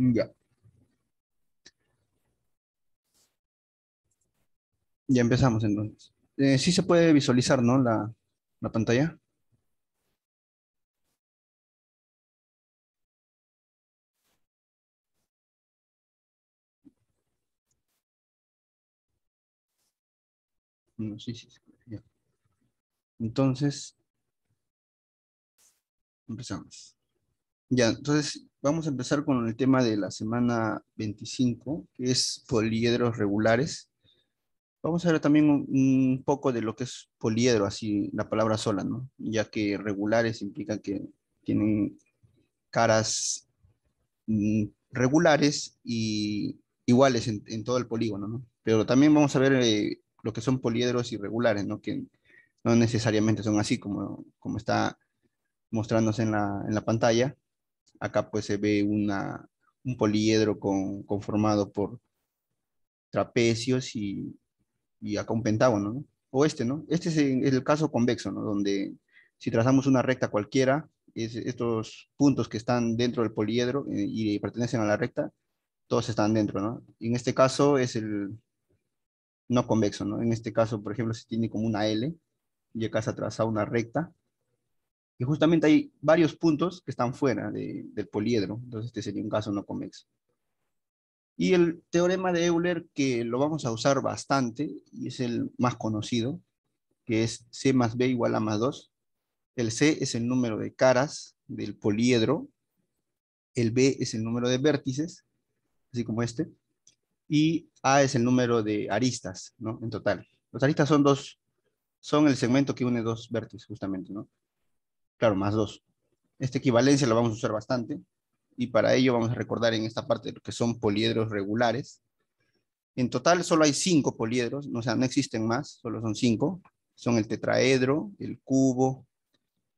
Ya. Ya empezamos entonces. Eh, sí se puede visualizar, ¿no? La, pantalla. No, sí, sí. Entonces, empezamos. Ya, entonces vamos a empezar con el tema de la semana 25, que es poliedros regulares. Vamos a ver también un, poco de lo que es poliedro, así la palabra sola, ¿no? Ya que regulares implica que tienen caras mm, regulares y iguales en, todo el polígono, ¿no? Pero también vamos a ver eh, lo que son poliedros irregulares, ¿no? Que no necesariamente son así como, como está mostrándose en la, en la pantalla, Acá pues se ve un poliedro conformado por trapecios y, y acá un pentágono, O este, ¿no? Este es el, caso convexo, ¿no? Donde si trazamos una recta cualquiera, estos puntos que están dentro del poliedro eh, y, pertenecen a la recta, todos están dentro, ¿no? En este caso es el no convexo, ¿no? En este caso, por ejemplo, se tiene como una L y acá se traza una recta y justamente hay varios puntos que están fuera del poliedro, entonces este sería un caso no convexo. Y el teorema de Euler, que lo vamos a usar bastante, y es el más conocido, que es C más B igual a más 2. El C es el número de caras del poliedro, el B es el número de vértices, así como este, y A es el número de aristas, ¿no? En total. Los aristas son dos, son el segmento que une dos vértices, justamente, ¿no? claro, más dos. Esta equivalencia la vamos a usar bastante y para ello vamos a recordar en esta parte lo que son poliedros regulares. En total solo hay cinco poliedros, o sea, no existen más, solo son cinco. Son el tetraedro, el cubo,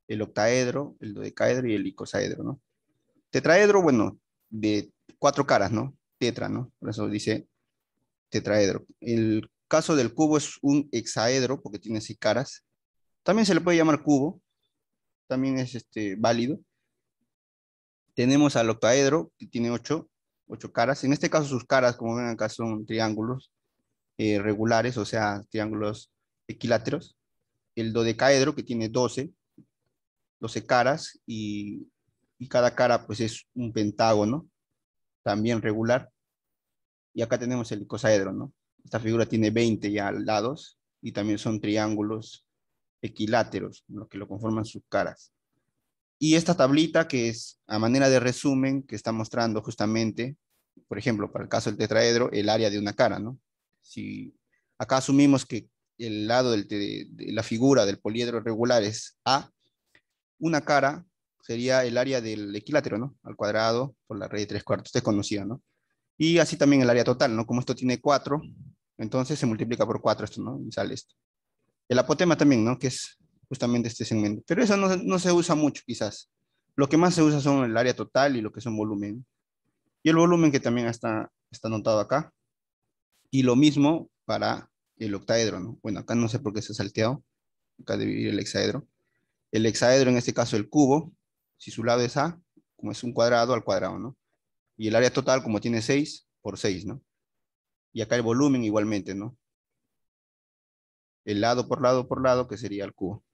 el octaedro, el dodecaedro y el icosaedro, ¿no? Tetraedro, bueno, de cuatro caras, ¿no? Tetra, ¿no? Por eso dice tetraedro. El caso del cubo es un hexaedro porque tiene seis caras. También se le puede llamar cubo, también es este, válido. Tenemos al octaedro, que tiene ocho, caras. En este caso, sus caras, como ven acá, son triángulos eh, regulares, o sea, triángulos equiláteros. El dodecaedro, que tiene 12, 12 caras, y, cada cara pues es un pentágono, también regular. Y acá tenemos el icosaedro, ¿no? Esta figura tiene 20 ya lados y también son triángulos equiláteros, lo que lo conforman sus caras. Y esta tablita, que es a manera de resumen, que está mostrando justamente, por ejemplo, para el caso del tetraedro, el área de una cara, ¿no? Si acá asumimos que el lado de la figura del poliedro regular es A, una cara sería el área del equilátero, ¿no? Al cuadrado por la raíz de tres cuartos, usted conocía, ¿no? Y así también el área total, ¿no? Como esto tiene cuatro, entonces se multiplica por cuatro, esto, ¿no? Y sale esto. El apotema también, ¿no? Que es justamente este segmento. Pero eso no, se usa mucho, quizás. Lo que más se usa son el área total y lo que un volumen. Y el volumen que también está, está anotado acá. Y lo mismo para el octaedro, ¿no? Bueno, acá no sé por qué se ha salteado. Acá debe ir el hexaedro. El hexaedro, en este caso, el cubo. Si su lado es A, como es un cuadrado, al cuadrado, ¿no? Y el área total, como tiene 6, por 6, ¿no? Y acá el volumen igualmente, ¿no? el lado por lado por lado, que sería el cubo.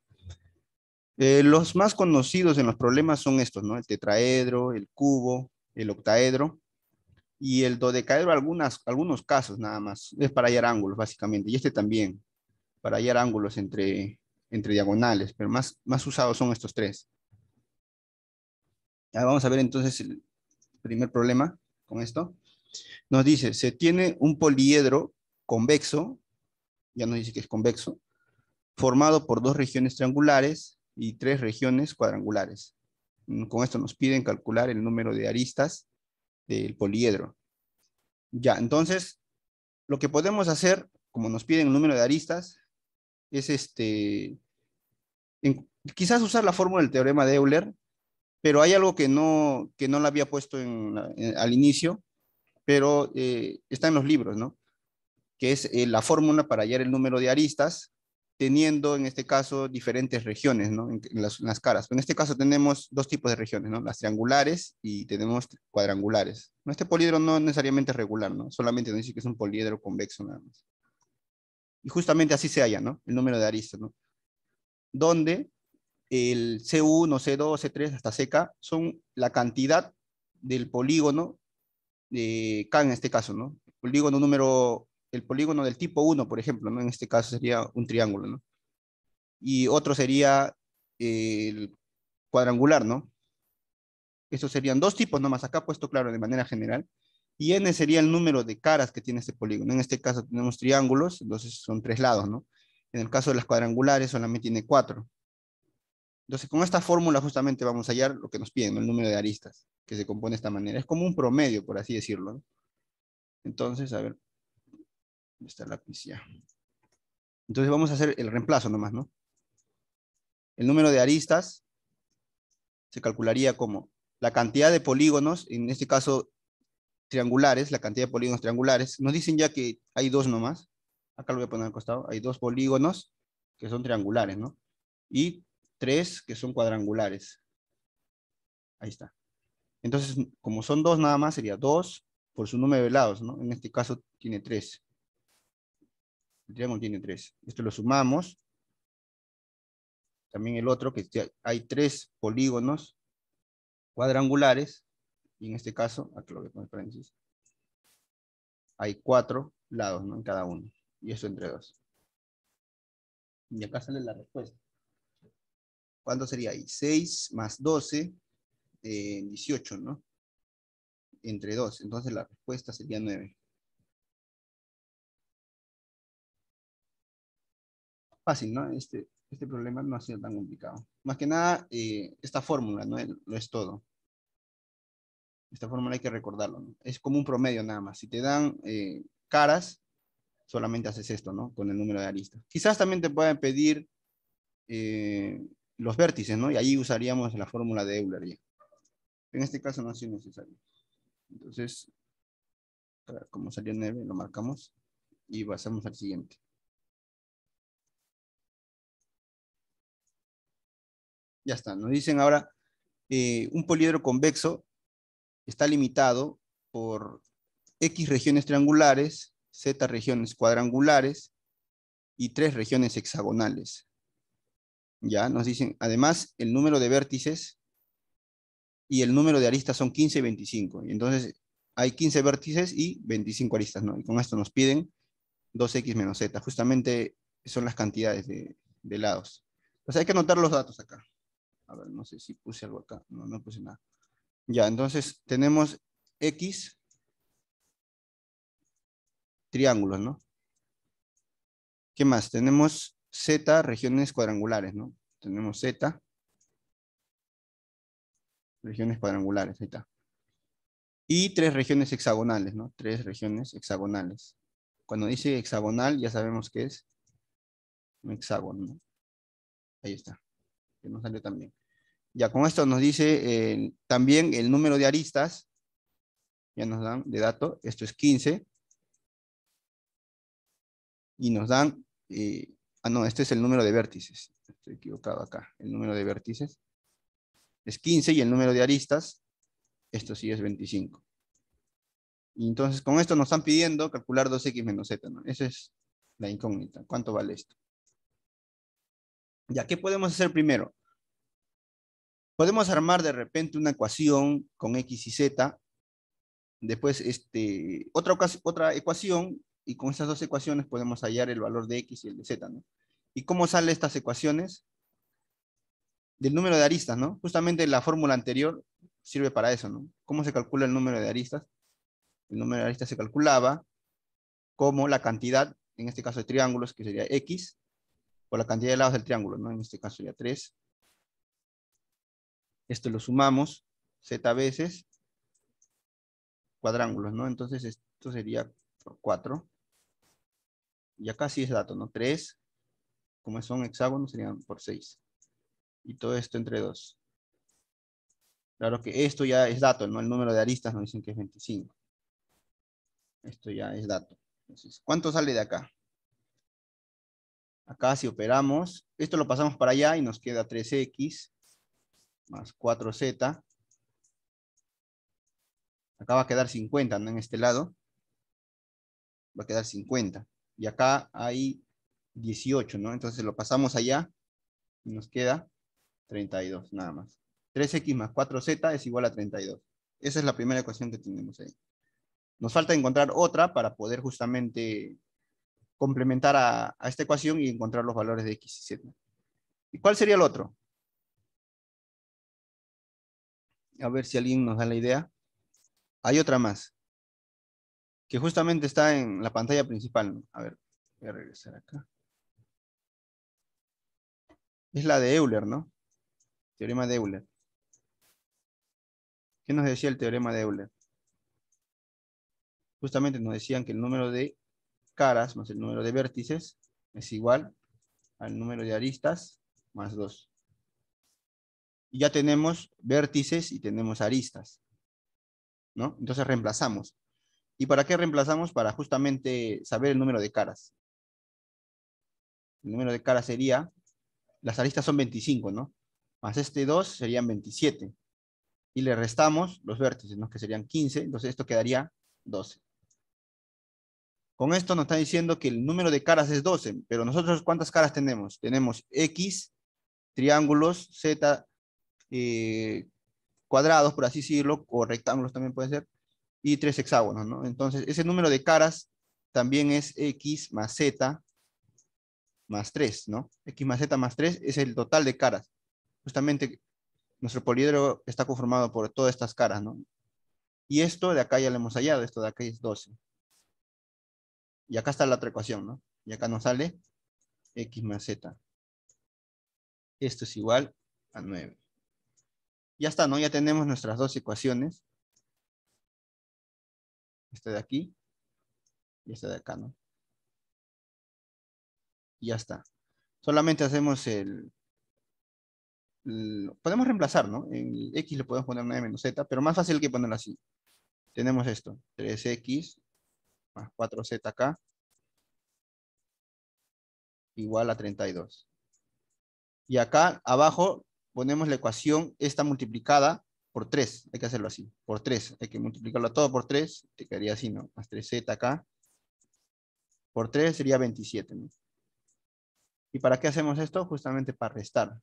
Eh, los más conocidos en los problemas son estos, ¿no? El tetraedro, el cubo, el octaedro y el dodecaedro, algunas, algunos casos nada más. Es para hallar ángulos, básicamente. Y este también, para hallar ángulos entre, entre diagonales, pero más, más usados son estos tres. Ah, vamos a ver entonces el primer problema con esto. Nos dice, se tiene un poliedro convexo ya nos dice que es convexo, formado por dos regiones triangulares y tres regiones cuadrangulares. Mm, con esto nos piden calcular el número de aristas del poliedro. Ya, entonces, lo que podemos hacer, como nos piden el número de aristas, es este, quizás usar la fórmula del teorema de Euler, pero hay algo que no, que no la había puesto al inicio, pero eh, está en los libros, ¿no? que es eh, la fórmula para hallar el número de aristas, teniendo en este caso diferentes regiones en, las, caras. En este caso tenemos dos tipos de regiones, las triangulares y tenemos cuadrangulares. Este polígono no es necesariamente regular, ¿no? solamente nos dice que es un poliedro convexo nada Y justamente así se halla el número de aristas, donde el C1, C2, C3 hasta CK son la cantidad del polígono de K en este caso, ¿no? polígono número el polígono del tipo 1, por ejemplo, ¿no? En este caso sería un triángulo, ¿no? Y otro sería eh, el cuadrangular, ¿no? Estos serían dos tipos nomás, acá puesto claro de manera general. Y n sería el número de caras que tiene este polígono. En este caso tenemos triángulos, entonces son tres lados, ¿no? En el caso de las cuadrangulares solamente tiene cuatro. Entonces con esta fórmula justamente vamos a hallar lo que nos piden, el número de aristas, que se compone de esta manera. Es como un promedio, por así decirlo. ¿no? Entonces, a ver, está Entonces vamos a hacer el reemplazo nomás, ¿no? El número de aristas se calcularía como la cantidad de polígonos, en este caso triangulares, la cantidad de polígonos triangulares. Nos dicen ya que hay dos nomás. Acá lo voy a poner al costado. Hay dos polígonos que son triangulares, ¿no? Y tres que son cuadrangulares. Ahí está. Entonces, como son dos nada más, sería dos por su número de lados, ¿no? En este caso tiene tres. El triángulo tiene tres. Esto lo sumamos. También el otro, que hay tres polígonos cuadrangulares. Y en este caso, aquí lo voy a paréntesis. Hay cuatro lados ¿no? en cada uno. Y eso entre dos. Y acá sale la respuesta. ¿Cuánto sería ahí? Seis más doce, eh, dieciocho, 18, ¿no? Entre dos. Entonces la respuesta sería nueve. fácil, ¿no? Este, este problema no ha sido tan complicado. Más que nada, eh, esta fórmula, ¿no? Lo es todo. Esta fórmula hay que recordarlo, ¿no? Es como un promedio nada más. Si te dan eh, caras, solamente haces esto, ¿no? Con el número de aristas. Quizás también te puedan pedir eh, los vértices, ¿no? Y ahí usaríamos la fórmula de Euler En este caso no ha sido necesario. Entonces, como salió 9, lo marcamos y pasamos al siguiente. Ya está, nos dicen ahora, eh, un poliedro convexo está limitado por X regiones triangulares, Z regiones cuadrangulares y tres regiones hexagonales. Ya nos dicen, además, el número de vértices y el número de aristas son 15 y 25. Y entonces hay 15 vértices y 25 aristas, ¿no? Y con esto nos piden 2x menos z. Justamente son las cantidades de, de lados. Entonces pues hay que anotar los datos acá. A ver, no sé si puse algo acá. No, no puse nada. Ya, entonces tenemos X triángulos, ¿no? ¿Qué más? Tenemos Z regiones cuadrangulares, ¿no? Tenemos Z regiones cuadrangulares, ahí está. Y tres regiones hexagonales, ¿no? Tres regiones hexagonales. Cuando dice hexagonal ya sabemos que es un hexágono, Ahí está nos también. Ya con esto nos dice eh, también el número de aristas, ya nos dan de dato, esto es 15, y nos dan, eh, ah no, este es el número de vértices, estoy equivocado acá, el número de vértices es 15 y el número de aristas, esto sí es 25. Y entonces con esto nos están pidiendo calcular 2x menos z, ¿no? Esa es la incógnita, ¿cuánto vale esto? Ya, ¿qué podemos hacer primero? Podemos armar de repente una ecuación con X y Z, después este, otra, otra ecuación, y con estas dos ecuaciones podemos hallar el valor de X y el de Z, ¿no? ¿Y cómo salen estas ecuaciones? Del número de aristas, ¿no? Justamente la fórmula anterior sirve para eso, ¿no? ¿Cómo se calcula el número de aristas? El número de aristas se calculaba como la cantidad, en este caso de triángulos, que sería X, la cantidad de lados del triángulo, ¿no? En este caso sería 3. Esto lo sumamos, z veces cuadrángulos, ¿no? Entonces esto sería 4. Y acá sí es dato, ¿no? 3, como son hexágonos, serían por 6. Y todo esto entre 2. Claro que esto ya es dato, ¿no? El número de aristas nos dicen que es 25. Esto ya es dato. ¿cuánto sale de acá? Acá si operamos, esto lo pasamos para allá y nos queda 3x más 4z. Acá va a quedar 50, ¿no? En este lado. Va a quedar 50. Y acá hay 18, ¿no? Entonces lo pasamos allá y nos queda 32, nada más. 3x más 4z es igual a 32. Esa es la primera ecuación que tenemos ahí. Nos falta encontrar otra para poder justamente complementar a, esta ecuación y encontrar los valores de x y z. ¿Y cuál sería el otro? A ver si alguien nos da la idea. Hay otra más, que justamente está en la pantalla principal. A ver, voy a regresar acá. Es la de Euler, ¿no? Teorema de Euler. ¿Qué nos decía el teorema de Euler? Justamente nos decían que el número de caras más el número de vértices es igual al número de aristas más 2. Y ya tenemos vértices y tenemos aristas. ¿no? Entonces reemplazamos. ¿Y para qué reemplazamos? Para justamente saber el número de caras. El número de caras sería, las aristas son 25, ¿no? Más este 2 serían 27. Y le restamos los vértices, ¿no? Que serían 15, entonces esto quedaría 12. Con esto nos está diciendo que el número de caras es 12, pero nosotros ¿cuántas caras tenemos? Tenemos X, triángulos, Z, eh, cuadrados, por así decirlo, o rectángulos también puede ser, y tres hexágonos, ¿no? Entonces, ese número de caras también es X más Z más 3, ¿no? X más Z más 3 es el total de caras. Justamente nuestro poliedro está conformado por todas estas caras, ¿no? Y esto de acá ya lo hemos hallado, esto de acá es 12. Y acá está la otra ecuación, ¿no? Y acá nos sale x más z. Esto es igual a 9. Ya está, ¿no? Ya tenemos nuestras dos ecuaciones. Esta de aquí y esta de acá, ¿no? Y ya está. Solamente hacemos el, Podemos reemplazar, ¿no? En x le podemos poner 9 menos z, pero más fácil que ponerlo así. Tenemos esto, 3x más 4z acá, igual a 32. Y acá abajo ponemos la ecuación esta multiplicada por 3, hay que hacerlo así, por 3, hay que multiplicarlo todo por 3, te quedaría así, ¿no? Más 3z acá, por 3 sería 27, ¿no? ¿Y para qué hacemos esto? Justamente para restar.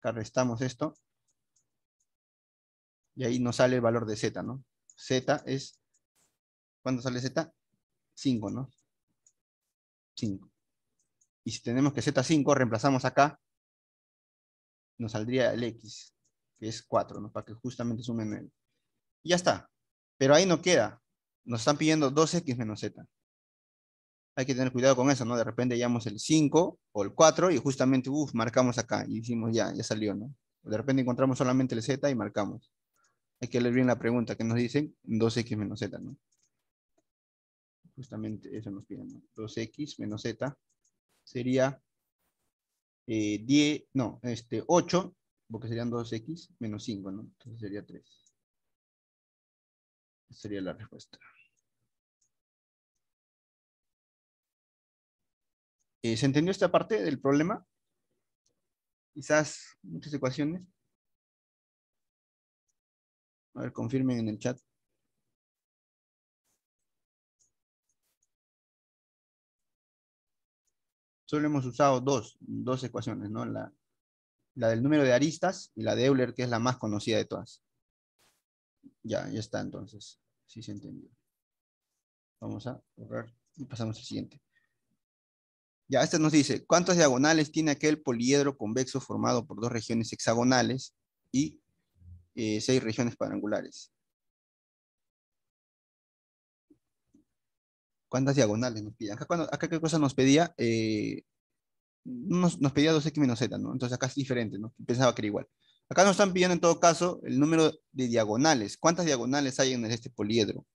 Acá restamos esto. Y ahí nos sale el valor de z, ¿no? z es ¿Cuánto sale Z? 5, ¿no? 5. Y si tenemos que Z5, reemplazamos acá, nos saldría el X, que es 4, ¿no? Para que justamente sumen el... Y ya está. Pero ahí no queda. Nos están pidiendo 2X menos Z. Hay que tener cuidado con eso, ¿no? De repente llamamos el 5 o el 4 y justamente, uff, marcamos acá y decimos ya, ya salió, ¿no? De repente encontramos solamente el Z y marcamos. Hay que leer bien la pregunta que nos dicen 2X menos Z, ¿no? justamente eso nos piden, ¿no? 2x menos z sería 10, eh, no, este, 8, porque serían 2x menos 5, ¿no? Entonces sería 3. Esa sería la respuesta. Eh, ¿Se entendió esta parte del problema? Quizás muchas ecuaciones. A ver, confirmen en el chat. solo hemos usado dos, dos ecuaciones, ¿no? La, del número de aristas y la de Euler, que es la más conocida de todas. Ya, ya está entonces. Sí se entendió. Vamos a borrar y pasamos al siguiente. Ya, este nos dice, ¿cuántas diagonales tiene aquel poliedro convexo formado por dos regiones hexagonales y eh, seis regiones cuadrangulares? ¿Cuántas diagonales nos piden? Acá, qué cosa nos pedía, eh, nos, nos, pedía 2x menos z, ¿no? Entonces acá es diferente, ¿no? Pensaba que era igual. Acá nos están pidiendo en todo caso el número de diagonales. ¿Cuántas diagonales hay en este poliedro?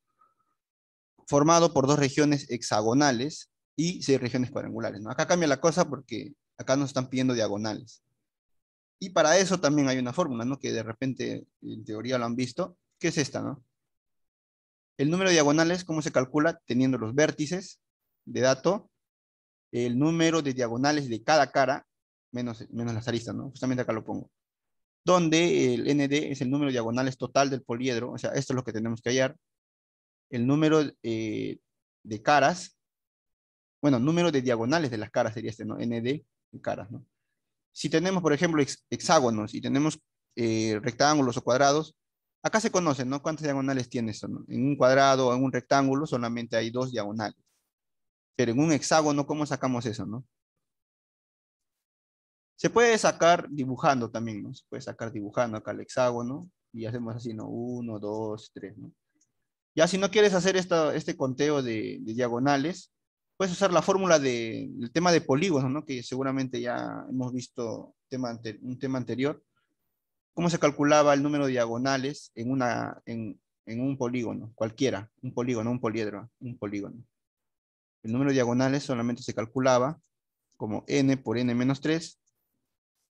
Formado por dos regiones hexagonales y seis regiones cuadrangulares. ¿no? Acá cambia la cosa porque acá nos están pidiendo diagonales. Y para eso también hay una fórmula, ¿no? Que de repente en teoría lo han visto, que es esta, ¿no? El número de diagonales, ¿cómo se calcula? Teniendo los vértices de dato, el número de diagonales de cada cara, menos, menos las aristas, ¿no? Justamente acá lo pongo. Donde el ND es el número de diagonales total del poliedro, o sea, esto es lo que tenemos que hallar. El número eh, de caras, bueno, número de diagonales de las caras sería este, ¿no? ND de caras, ¿no? Si tenemos, por ejemplo, hexágonos y tenemos eh, rectángulos o cuadrados, Acá se conocen, ¿no? ¿Cuántas diagonales tiene eso? En un cuadrado o en un rectángulo solamente hay dos diagonales. Pero en un hexágono, ¿cómo sacamos eso, no? Se puede sacar dibujando también, ¿no? Se puede sacar dibujando acá el hexágono y hacemos así, ¿no? Uno, dos, tres, ¿no? Ya si no quieres hacer este conteo de, diagonales, puedes usar la fórmula del tema de polígonos, ¿no? Que seguramente ya hemos visto un tema anterior cómo se calculaba el número de diagonales en, una, en, un polígono, cualquiera, un polígono, un poliedro, un polígono. El número de diagonales solamente se calculaba como n por n menos 3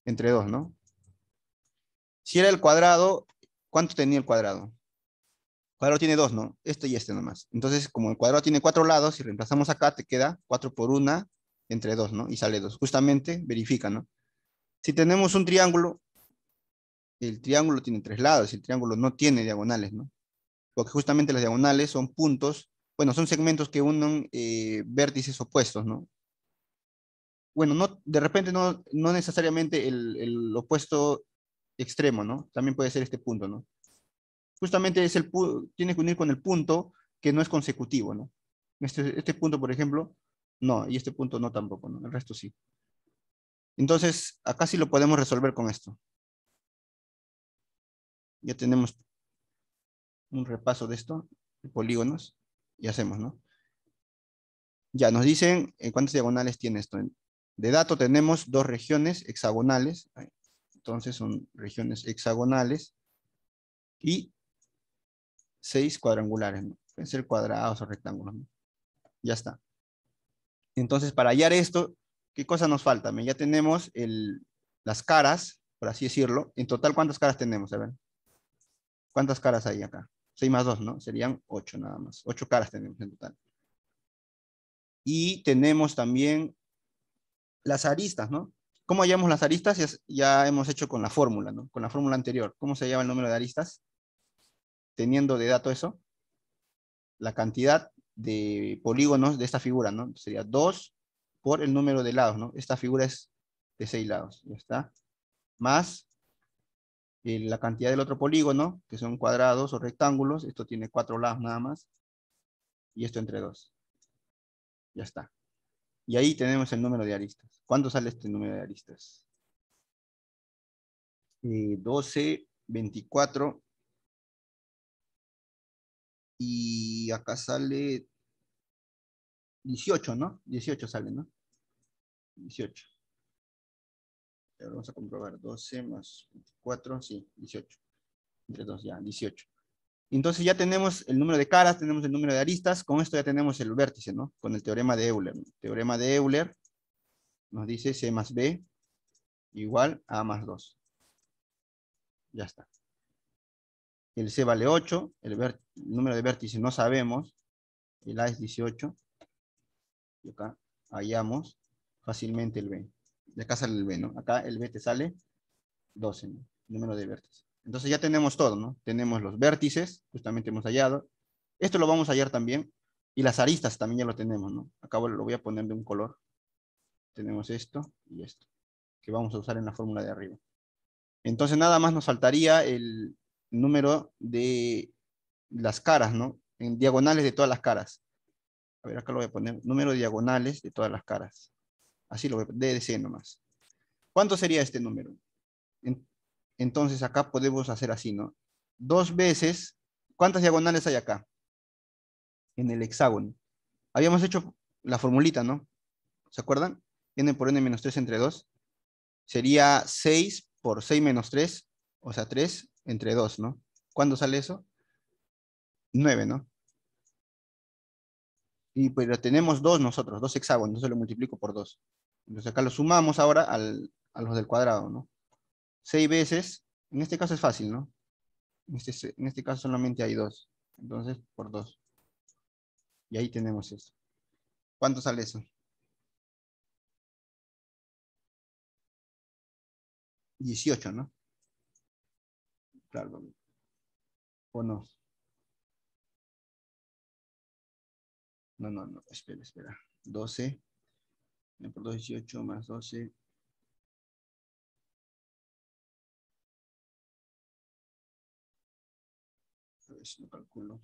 entre 2, ¿no? Si era el cuadrado, ¿cuánto tenía el cuadrado? El cuadrado tiene 2, ¿no? Este y este nomás. Entonces, como el cuadrado tiene 4 lados, si reemplazamos acá, te queda 4 por 1 entre 2, ¿no? Y sale 2. Justamente, verifica, ¿no? Si tenemos un triángulo, el triángulo tiene tres lados, el triángulo no tiene diagonales, ¿no? Porque justamente las diagonales son puntos, bueno, son segmentos que unen eh, vértices opuestos, ¿no? Bueno, no, de repente no, no necesariamente el, opuesto extremo, ¿no? También puede ser este punto, ¿no? Justamente es el tiene que unir con el punto que no es consecutivo, ¿no? Este, este punto, por ejemplo, no, y este punto no tampoco, ¿no? El resto sí. Entonces, acá sí lo podemos resolver con esto ya tenemos un repaso de esto, de polígonos, y hacemos, ¿no? Ya nos dicen en cuántas diagonales tiene esto. De dato tenemos dos regiones hexagonales, entonces son regiones hexagonales, y seis cuadrangulares, ¿no? pueden ser cuadrados o rectángulos. ¿no? Ya está. Entonces, para hallar esto, ¿qué cosa nos falta? Ya tenemos el, las caras, por así decirlo. En total, ¿cuántas caras tenemos? A ver. ¿Cuántas caras hay acá? 6 más 2, ¿no? Serían 8 nada más. 8 caras tenemos en total. Y tenemos también las aristas, ¿no? ¿Cómo hallamos las aristas? Ya hemos hecho con la fórmula, ¿no? Con la fórmula anterior. ¿Cómo se llama el número de aristas? Teniendo de dato eso, la cantidad de polígonos de esta figura, ¿no? Sería 2 por el número de lados, ¿no? Esta figura es de 6 lados, ya está. Más la cantidad del otro polígono, que son cuadrados o rectángulos, esto tiene cuatro lados nada más, y esto entre dos. Ya está. Y ahí tenemos el número de aristas. ¿Cuánto sale este número de aristas? 12, eh, 24, y acá sale 18, ¿no? 18 sale, ¿no? 18 vamos a comprobar. 12 más 24, sí, 18. Entre 2, ya, 18. Entonces ya tenemos el número de caras, tenemos el número de aristas, con esto ya tenemos el vértice, ¿no? Con el teorema de Euler. El teorema de Euler nos dice C más B igual a más 2. Ya está. El C vale 8, el, el número de vértices no sabemos, el A es 18, y acá hallamos fácilmente el B. De acá sale el B, ¿no? Acá el B te sale 12, ¿no? Número de vértices. Entonces ya tenemos todo, ¿no? Tenemos los vértices, justamente hemos hallado. Esto lo vamos a hallar también. Y las aristas también ya lo tenemos, ¿no? Acá lo voy a poner de un color. Tenemos esto y esto, que vamos a usar en la fórmula de arriba. Entonces nada más nos faltaría el número de las caras, ¿no? En diagonales de todas las caras. A ver, acá lo voy a poner. Número de diagonales de todas las caras. Así lo DDC nomás. ¿Cuánto sería este número? entonces acá podemos hacer así, ¿no? Dos veces, ¿cuántas diagonales hay acá? En el hexágono. Habíamos hecho la formulita, ¿no? ¿Se acuerdan? N por N menos 3 entre 2. Sería 6 por 6 menos 3, o sea, 3 entre 2, ¿no? ¿Cuándo sale eso? 9, ¿no? Y pues tenemos dos nosotros, dos hexágonos, entonces lo multiplico por dos. Entonces acá lo sumamos ahora a los del cuadrado, ¿no? Seis veces, en este caso es fácil, ¿no? En este, este caso solamente hay dos, entonces por dos. Y ahí tenemos eso. ¿Cuánto sale eso? Dieciocho, no? No, no, no, espera, espera. 12. Por 2, 18 más 12. A ver si lo calculo.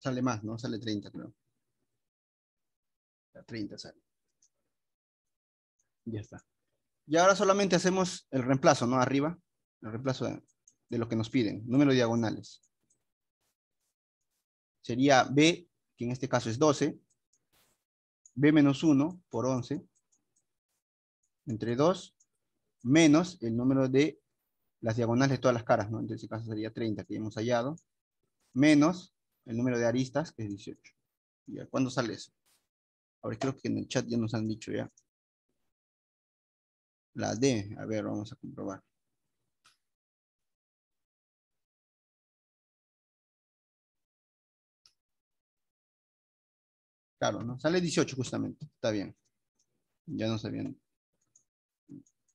Sale más, ¿no? Sale 30, creo. La 30 sale. Ya está. Y ahora solamente hacemos el reemplazo, ¿no? Arriba. El reemplazo de de lo que nos piden, número de diagonales. Sería B, que en este caso es 12, B menos 1 por 11, entre 2, menos el número de las diagonales de todas las caras, ¿no? En este caso sería 30 que hemos hallado, menos el número de aristas, que es 18. y ¿Cuándo sale eso? Ahora creo que en el chat ya nos han dicho ya. La D, a ver, vamos a comprobar. Claro, ¿no? Sale 18 justamente. Está bien. Ya nos habían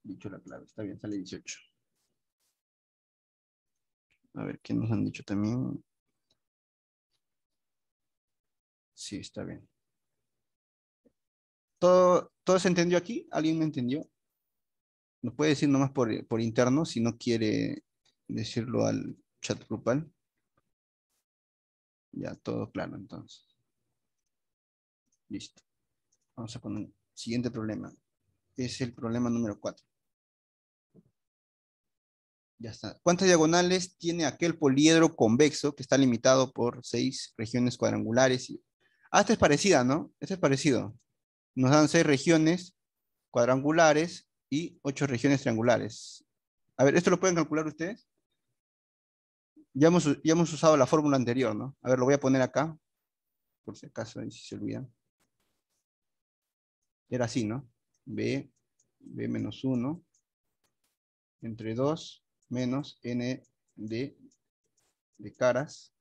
dicho la clave. Está bien, sale 18. A ver, ¿qué nos han dicho también? Sí, está bien. ¿Todo, todo se entendió aquí? ¿Alguien me entendió? Nos puede decir nomás por, por interno si no quiere decirlo al chat grupal. Ya, todo claro entonces. Listo. Vamos a poner el siguiente problema. Es el problema número 4. Ya está. ¿Cuántas diagonales tiene aquel poliedro convexo que está limitado por seis regiones cuadrangulares? Ah, esta es parecida, ¿no? Esta es parecido. Nos dan seis regiones cuadrangulares y ocho regiones triangulares. A ver, ¿esto lo pueden calcular ustedes? Ya hemos, ya hemos usado la fórmula anterior, ¿no? A ver, lo voy a poner acá, por si acaso, si se olvidan. Era así, ¿no? B, B menos 1 entre 2 menos N de, de caras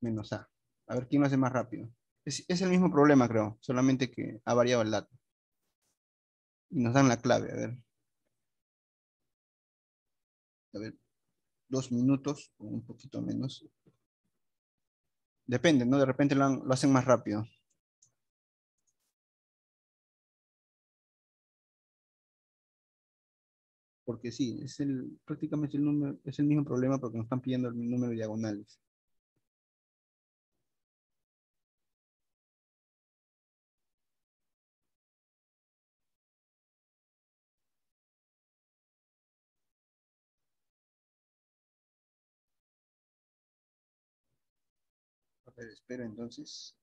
menos A. A ver quién lo hace más rápido. Es, el mismo problema, creo, solamente que ha variado el dato. Y nos dan la clave, a ver. A ver, dos minutos o un poquito menos. Depende, ¿no? De repente lo hacen más rápido. porque sí, es el, prácticamente el número, es el mismo problema porque nos están pidiendo el número de diagonales. espera entonces.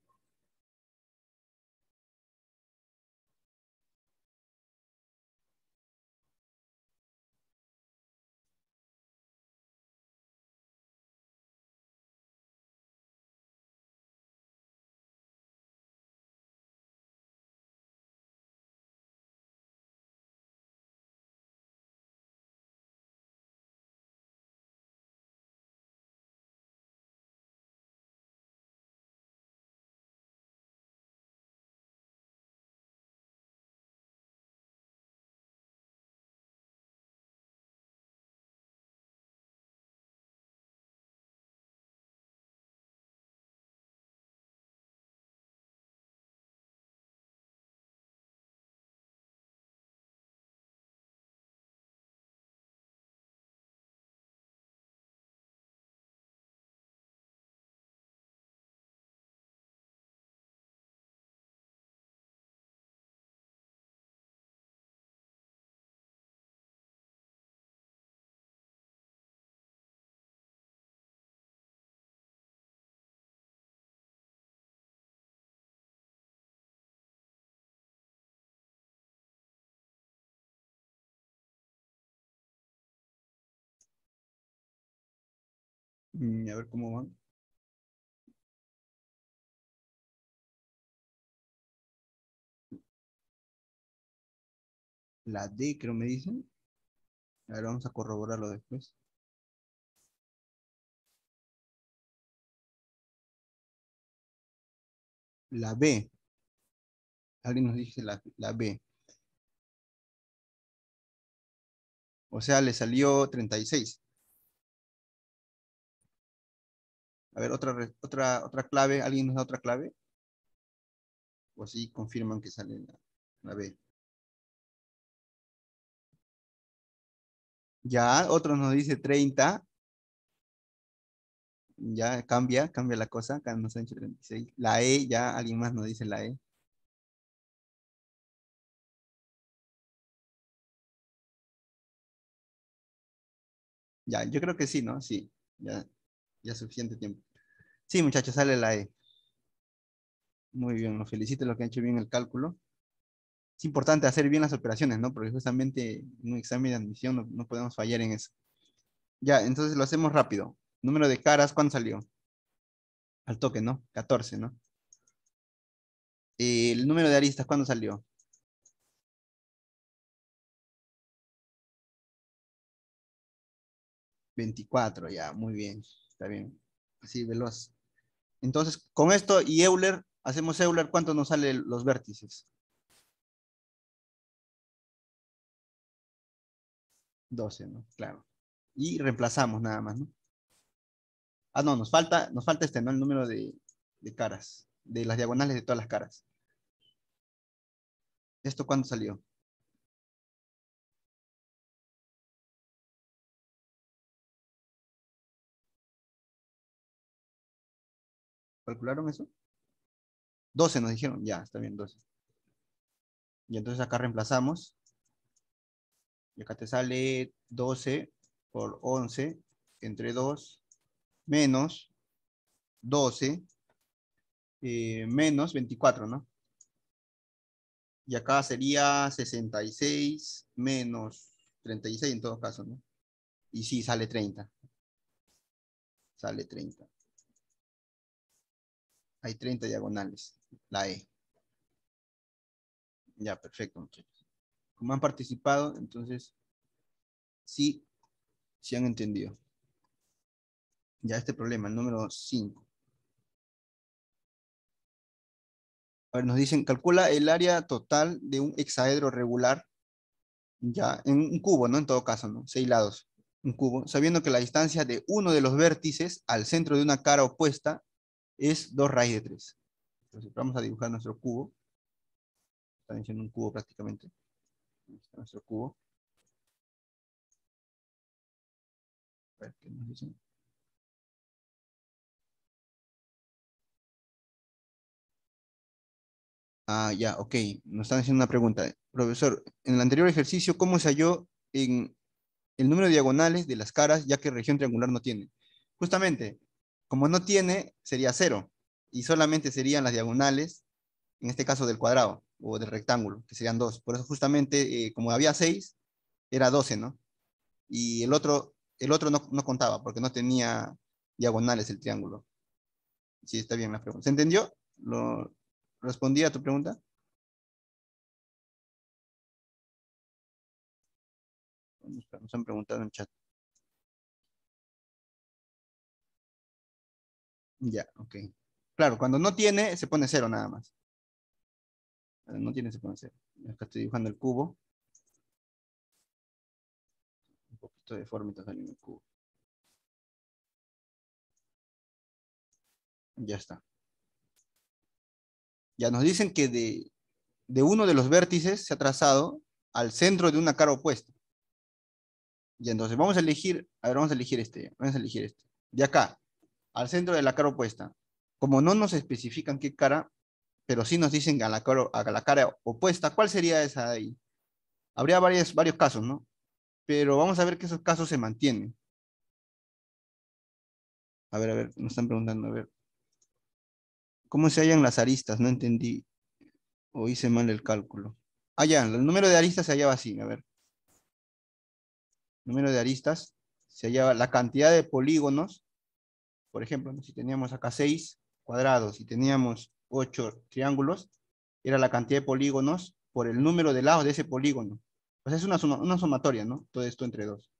Mm, a ver cómo van. La D, creo me dicen. A ver, vamos a corroborarlo después. La B. Alguien nos dice la, la B. O sea, le salió 36. A ver, otra, otra, otra clave. ¿Alguien nos da otra clave? O si confirman que sale la, B. Ya, otro nos dice 30. Ya cambia, cambia la cosa. Acá nos han hecho 36. La E, ya alguien más nos dice la E. Ya, yo creo que sí, ¿no? Sí, ya ya suficiente tiempo. Sí, muchachos, sale la E. Muy bien, los felicito los que han hecho bien el cálculo. Es importante hacer bien las operaciones, ¿no? Porque justamente en un examen de admisión no, podemos fallar en eso. Ya, entonces lo hacemos rápido. Número de caras, ¿cuándo salió? Al toque, ¿no? 14, ¿no? el número de aristas, ¿cuándo salió? 24, ya, muy bien bien. Así, veloz. Entonces, con esto y Euler, hacemos Euler, ¿cuánto nos salen los vértices? 12, ¿no? Claro. Y reemplazamos nada más, ¿no? Ah, no, nos falta, nos falta este, ¿no? El número de, de caras, de las diagonales de todas las caras. ¿Esto cuándo salió? ¿Calcularon eso? 12 nos dijeron, ya, está bien, 12. Y entonces acá reemplazamos. Y acá te sale 12 por 11 entre 2 menos 12 eh, menos 24, ¿no? Y acá sería 66 menos 36 en todo caso, ¿no? Y sí, sale 30. Sale 30. Hay 30 diagonales, la E. Ya, perfecto, Como han participado, entonces, sí, sí han entendido. Ya este problema, el número 5. A ver, nos dicen, calcula el área total de un hexaedro regular, ya, en un cubo, ¿no? En todo caso, ¿no? Seis lados, un cubo, sabiendo que la distancia de uno de los vértices al centro de una cara opuesta es 2 raíz de 3. Entonces vamos a dibujar nuestro cubo. Está diciendo un cubo prácticamente. nuestro cubo. A ver qué nos dicen. Ah, ya, ok. Nos están haciendo una pregunta. Profesor, en el anterior ejercicio, ¿cómo se halló en el número de diagonales de las caras, ya que región triangular no tiene? Justamente, como no tiene, sería cero. Y solamente serían las diagonales, en este caso del cuadrado o del rectángulo, que serían dos. Por eso justamente, eh, como había seis, era doce, ¿no? Y el otro, el otro no, contaba porque no tenía diagonales el triángulo. Sí, está bien la pregunta. ¿Se entendió? ¿Lo, ¿Respondí a tu pregunta? Nos han preguntado en chat. Ya, ok. Claro, cuando no tiene, se pone cero nada más. no tiene, se pone cero. Acá estoy dibujando el cubo. Un poquito de y está saliendo el cubo. Ya está. Ya nos dicen que de, de uno de los vértices se ha trazado al centro de una cara opuesta. Y entonces vamos a elegir, a ver, vamos a elegir este, vamos a elegir este. De acá, al centro de la cara opuesta. Como no nos especifican qué cara, pero sí nos dicen a la cara, opuesta, ¿cuál sería esa de ahí? Habría varios casos, ¿no? Pero vamos a ver que esos casos se mantienen. A ver, a ver, nos están preguntando, a ver. ¿Cómo se hallan las aristas? No entendí. O hice mal el cálculo. Ah, ya, el número de aristas se hallaba así, a ver. Número de aristas se hallaba la cantidad de polígonos por ejemplo, si teníamos acá seis cuadrados y teníamos ocho triángulos, era la cantidad de polígonos por el número de lados de ese polígono. sea, es una, una sumatoria, ¿no? Todo esto entre dos.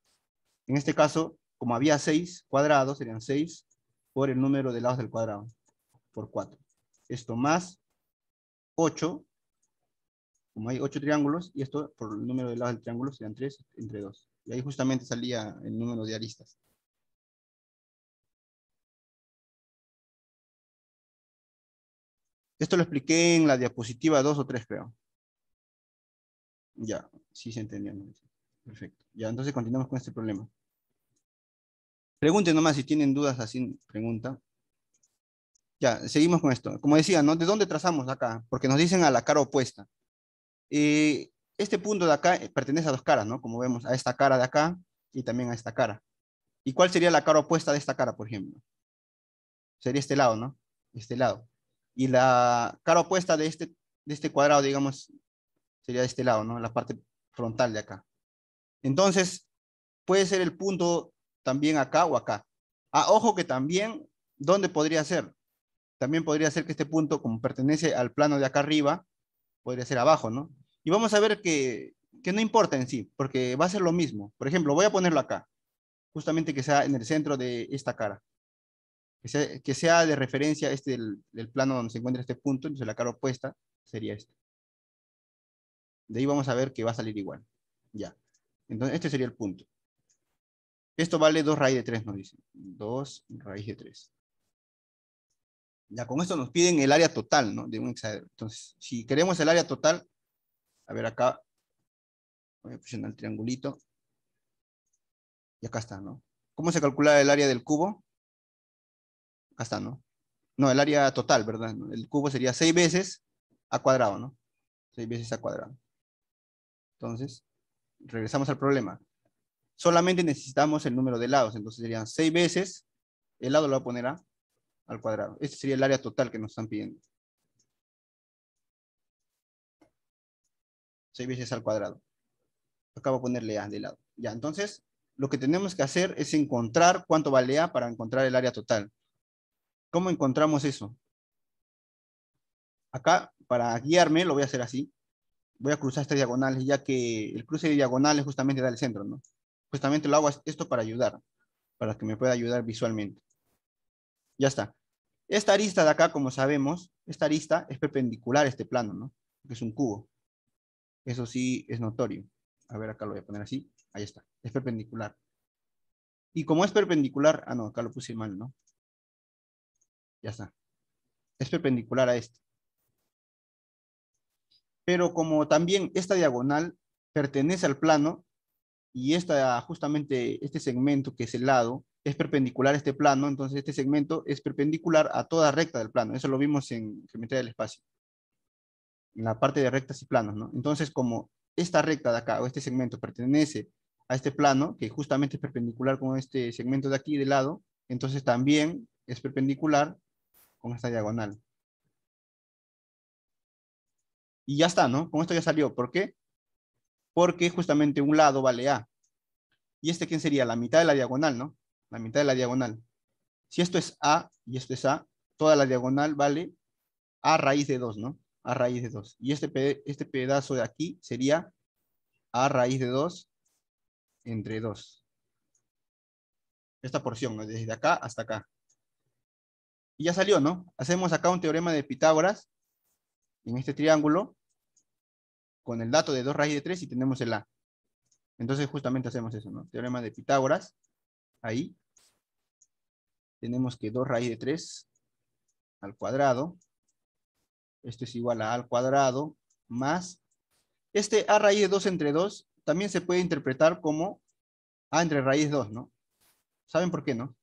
En este caso, como había seis cuadrados, serían seis por el número de lados del cuadrado, por cuatro. Esto más ocho, como hay ocho triángulos, y esto por el número de lados del triángulo serían tres entre dos. Y ahí justamente salía el número de aristas. Esto lo expliqué en la diapositiva 2 o 3, creo. Ya, sí se entendió. Perfecto. Ya, entonces continuamos con este problema. Pregunten nomás si tienen dudas así, pregunta. Ya, seguimos con esto. Como decía, ¿no? ¿De dónde trazamos acá? Porque nos dicen a la cara opuesta. Eh, este punto de acá eh, pertenece a dos caras, ¿no? Como vemos, a esta cara de acá y también a esta cara. ¿Y cuál sería la cara opuesta de esta cara, por ejemplo? Sería este lado, ¿no? Este lado y la cara opuesta de este, de este cuadrado, digamos, sería de este lado, ¿no? La parte frontal de acá. Entonces, puede ser el punto también acá o acá. Ah, ojo que también, ¿dónde podría ser? También podría ser que este punto, como pertenece al plano de acá arriba, podría ser abajo, ¿no? Y vamos a ver que, que no importa en sí, porque va a ser lo mismo. Por ejemplo, voy a ponerlo acá, justamente que sea en el centro de esta cara que sea, de referencia este del, plano donde se encuentra este punto, entonces la cara opuesta sería este. De ahí vamos a ver que va a salir igual. Ya. Entonces este sería el punto. Esto vale 2 raíz de 3, nos dicen. 2 raíz de 3. Ya con esto nos piden el área total, ¿no? De un Entonces, si queremos el área total, a ver acá, voy a presionar el triangulito. Y acá está, ¿no? ¿Cómo se calcula el área del cubo? hasta ¿no? No, el área total, ¿verdad? El cubo sería 6 veces a cuadrado, ¿no? 6 veces a cuadrado. Entonces, regresamos al problema. Solamente necesitamos el número de lados, entonces serían 6 veces, el lado lo voy a poner a, al cuadrado. Este sería el área total que nos están pidiendo. 6 veces al cuadrado. Acabo voy a ponerle A de lado. Ya, entonces, lo que tenemos que hacer es encontrar cuánto vale A para encontrar el área total. ¿Cómo encontramos eso? Acá, para guiarme, lo voy a hacer así. Voy a cruzar estas diagonales, ya que el cruce de diagonales justamente da el centro, ¿no? Justamente lo hago esto para ayudar, para que me pueda ayudar visualmente. Ya está. Esta arista de acá, como sabemos, esta arista es perpendicular a este plano, ¿no? que es un cubo. Eso sí es notorio. A ver, acá lo voy a poner así. Ahí está. Es perpendicular. Y como es perpendicular, ah, no, acá lo puse mal, ¿no? Ya está. Es perpendicular a este. Pero como también esta diagonal pertenece al plano y esta, justamente este segmento que es el lado es perpendicular a este plano, entonces este segmento es perpendicular a toda recta del plano. Eso lo vimos en geometría del espacio. En la parte de rectas y planos, ¿no? Entonces, como esta recta de acá, o este segmento, pertenece a este plano, que justamente es perpendicular con este segmento de aquí del lado, entonces también es perpendicular con esta diagonal. Y ya está, ¿no? Con esto ya salió. ¿Por qué? Porque justamente un lado vale A. ¿Y este quién sería? La mitad de la diagonal, ¿no? La mitad de la diagonal. Si esto es A y esto es A, toda la diagonal vale A raíz de 2, ¿no? A raíz de 2. Y este, este pedazo de aquí sería A raíz de 2 entre 2. Esta porción, desde acá hasta acá. Y ya salió, ¿no? Hacemos acá un teorema de Pitágoras en este triángulo con el dato de 2 raíz de 3 y tenemos el A. Entonces justamente hacemos eso, ¿no? Teorema de Pitágoras, ahí. Tenemos que 2 raíz de 3 al cuadrado. Esto es igual a A al cuadrado más. Este A raíz de 2 entre 2 también se puede interpretar como A entre raíz 2, ¿no? ¿Saben por qué, no?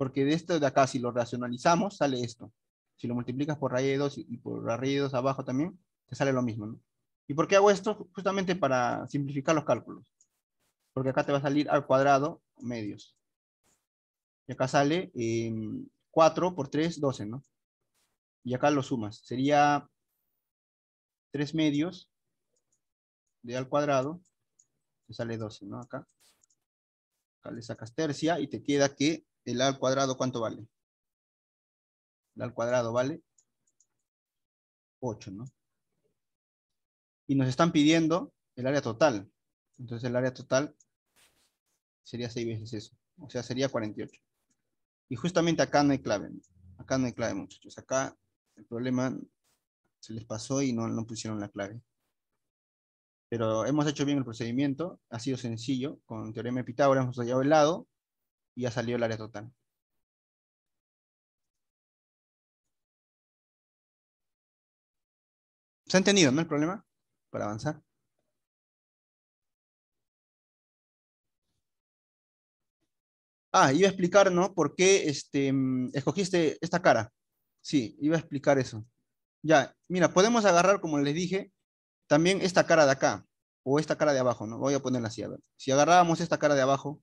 porque de esto de acá, si lo racionalizamos, sale esto. Si lo multiplicas por raíz de 2 y por raíz de 2 abajo también, te sale lo mismo. ¿no? ¿Y por qué hago esto? Justamente para simplificar los cálculos. Porque acá te va a salir al cuadrado medios. Y acá sale 4 em, por 3, 12, ¿no? Y acá lo sumas. Sería 3 medios de al cuadrado. Te sale 12, ¿no? Acá. Acá le sacas tercia y te queda que el al cuadrado, ¿cuánto vale? El al cuadrado vale 8, ¿no? Y nos están pidiendo el área total. Entonces el área total sería 6 veces eso. O sea, sería 48. Y justamente acá no hay clave. Acá no hay clave, muchachos. Acá el problema se les pasó y no, no pusieron la clave. Pero hemos hecho bien el procedimiento. Ha sido sencillo. Con el teorema de Pitágoras hemos hallado el lado ya salió el área total. ¿Se han tenido, no, el problema? Para avanzar. Ah, iba a explicar, ¿no? ¿Por qué este, mm, escogiste esta cara? Sí, iba a explicar eso. Ya, mira, podemos agarrar, como les dije, también esta cara de acá, o esta cara de abajo, ¿no? Voy a ponerla así, a Si agarrábamos esta cara de abajo,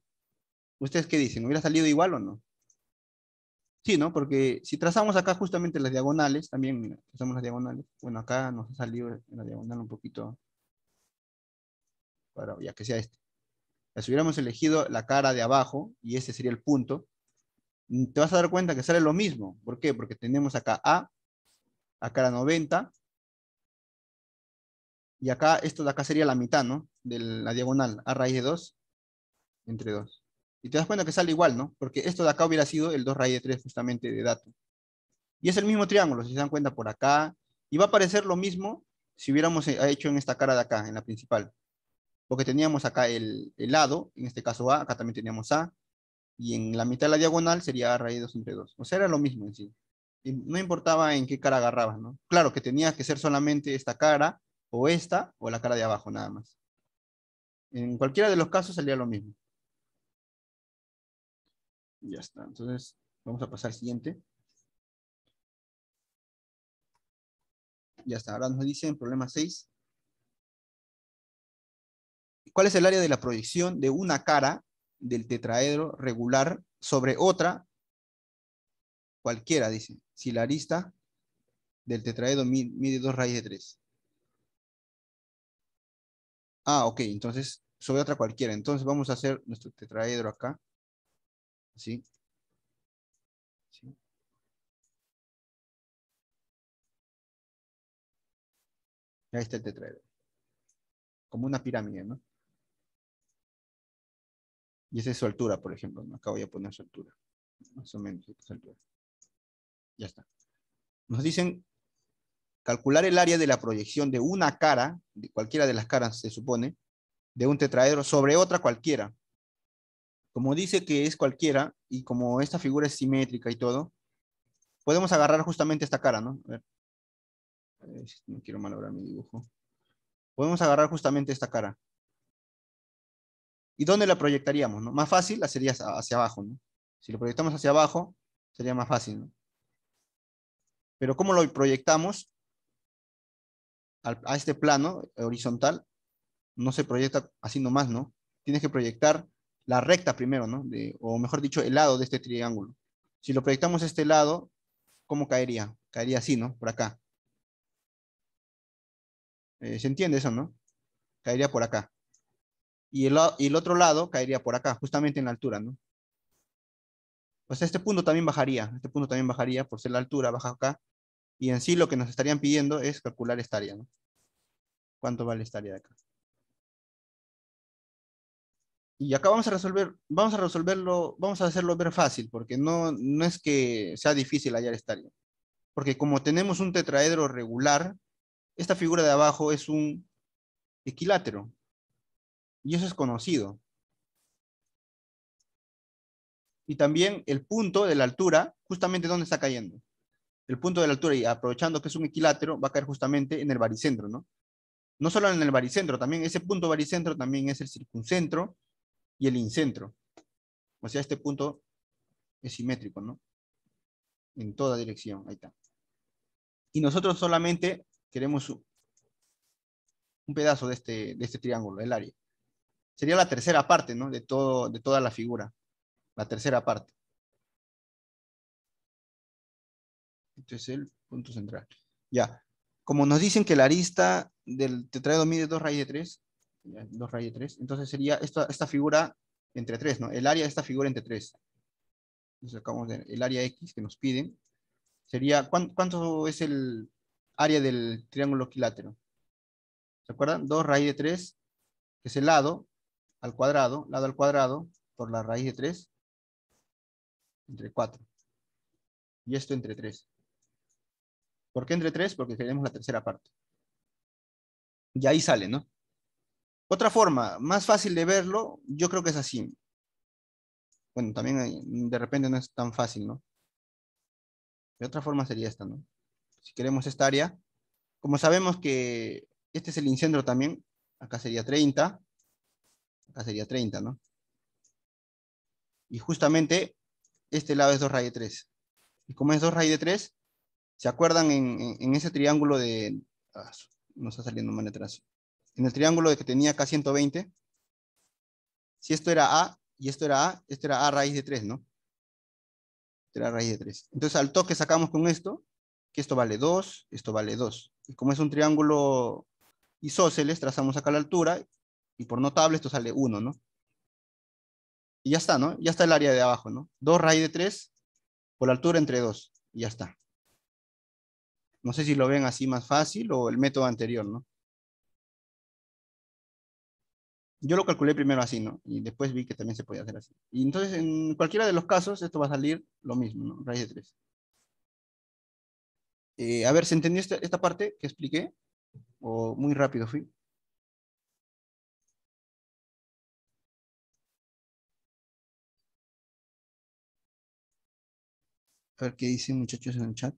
¿Ustedes qué dicen? ¿Hubiera salido igual o no? Sí, ¿no? Porque si trazamos acá justamente las diagonales, también trazamos las diagonales. Bueno, acá nos ha salido la diagonal un poquito para ya que sea este. Pues, si hubiéramos elegido la cara de abajo, y ese sería el punto, mm, te vas a dar cuenta que sale lo mismo. ¿Por qué? Porque tenemos acá A, acá la 90, y acá, esto de acá sería la mitad, ¿no? De la diagonal, a raíz de 2, entre 2. Y te das cuenta que sale igual, ¿no? Porque esto de acá hubiera sido el 2 raíz de 3 justamente de dato. Y es el mismo triángulo, si se dan cuenta por acá. Y va a aparecer lo mismo si hubiéramos eh, hecho en esta cara de acá, en la principal. Porque teníamos acá el, lado, en este caso A, acá también teníamos A. Y en la mitad de la diagonal sería raíz de 2 entre 2. O sea, era lo mismo en sí. Y no importaba en qué cara agarrabas, ¿no? Claro que tenía que ser solamente esta cara, o esta, o la cara de abajo nada más. En cualquiera de los casos salía lo mismo. Ya está. Entonces, vamos a pasar al siguiente. Ya está. Ahora nos dice el problema 6. ¿Cuál es el área de la proyección de una cara del tetraedro regular sobre otra? Cualquiera, dice. Si la arista del tetraedro mide dos raíz de 3. Ah, ok. Entonces, sobre otra cualquiera. Entonces vamos a hacer nuestro tetraedro acá. ¿Sí? ¿Sí? Ahí está el tetraedro. Como una pirámide, ¿no? Y esa es su altura, por ejemplo. Acá voy a poner su altura. Más o menos altura. Ya está. Nos dicen calcular el área de la proyección de una cara, de cualquiera de las caras se supone, de un tetraedro sobre otra cualquiera. Como dice que es cualquiera, y como esta figura es simétrica y todo, podemos agarrar justamente esta cara, ¿no? A ver. No quiero malograr mi dibujo. Podemos agarrar justamente esta cara. ¿Y dónde la proyectaríamos? No? Más fácil la sería hacia abajo, ¿no? Si lo proyectamos hacia abajo, sería más fácil, ¿no? Pero ¿cómo lo proyectamos? a este plano horizontal, no se proyecta así nomás, ¿no? Tienes que proyectar la recta primero, ¿no? o mejor dicho, el lado de este triángulo. Si lo proyectamos a este lado, ¿cómo caería? Caería así, ¿no? Por acá. Eh, ¿Se entiende eso, no? Caería por acá. Y el, y el otro lado caería por acá, justamente en la altura, ¿no? O este punto también bajaría, este punto también bajaría por ser la altura, baja acá. Y en sí lo que nos estarían pidiendo es calcular esta área, ¿no? ¿Cuánto vale esta área de acá? y acá vamos a resolver, vamos a resolverlo, vamos a hacerlo ver fácil, porque no, no es que sea difícil hallar estadio Porque como tenemos un tetraedro regular, esta figura de abajo es un equilátero. Y eso es conocido. Y también el punto de la altura, justamente dónde está cayendo. El punto de la altura, y aprovechando que es un equilátero, va a caer justamente en el baricentro, ¿no? No solo en el baricentro, también ese punto baricentro también es el circuncentro, y el incentro. O sea, este punto es simétrico, ¿no? En toda dirección, ahí está. Y nosotros solamente queremos un pedazo de este, este triángulo, el área. Sería la tercera parte, ¿no? De, todo, de toda la figura, la tercera parte. Este es el punto central. Ya. Como nos dicen que la arista del tetraedro mide 2 raíz de 3, 2 eh, raíz de 3. Entonces sería esta, esta figura entre 3, ¿no? El área de esta figura entre 3. Entonces acabamos de el área X que nos piden. Sería, ¿cuánto, es el área del triángulo equilátero? ¿Se acuerdan? 2 raíz de 3, que es el lado al cuadrado, lado al cuadrado, por la raíz de 3, entre 4. Y esto entre 3. ¿Por qué entre 3? Porque queremos la tercera parte. Y ahí sale, ¿no? Otra forma más fácil de verlo, yo creo que es así. Bueno, también eh, de repente no es tan fácil, ¿no? De otra forma sería esta, ¿no? Si queremos esta área, como sabemos que este es el incendio también, acá sería 30, acá sería 30, ¿no? Y justamente este lado es 2 raíz de 3. Y como es 2 raíz de 3, ¿se acuerdan en, ese triángulo de... Ah, nos está saliendo mal atrás en el triángulo de que tenía acá 120, si esto era A y esto era A, esto era A raíz de 3, ¿no? Esto era raíz de 3. Entonces al toque sacamos con esto, que esto vale 2, esto vale 2. Y como es un triángulo isóceles, trazamos acá la altura, y por notable esto sale 1, ¿no? Y ya está, ¿no? Ya está el área de abajo, ¿no? 2 raíz de 3 por la altura entre 2, y ya está. No sé si lo ven así más fácil o el método anterior, ¿no? yo lo calculé primero así, ¿no? Y después vi que también se podía hacer así. Y entonces, en cualquiera de los casos, esto va a salir lo mismo, ¿no? Raíz de 3. Eh, a ver, ¿se entendió este, esta, parte que expliqué? O muy rápido fui. A ver qué dicen muchachos en el chat.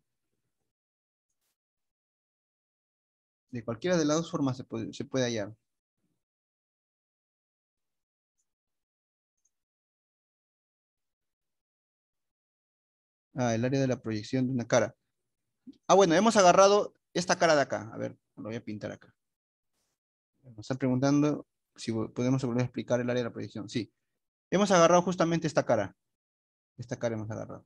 De cualquiera de las dos formas se puede hallar. Ah, el área de la proyección de una cara. Ah, bueno, hemos agarrado esta cara de acá. A ver, lo voy a pintar acá. Nos están preguntando si podemos volver a explicar el área de la proyección. Sí. Hemos agarrado justamente esta cara. Esta cara hemos agarrado.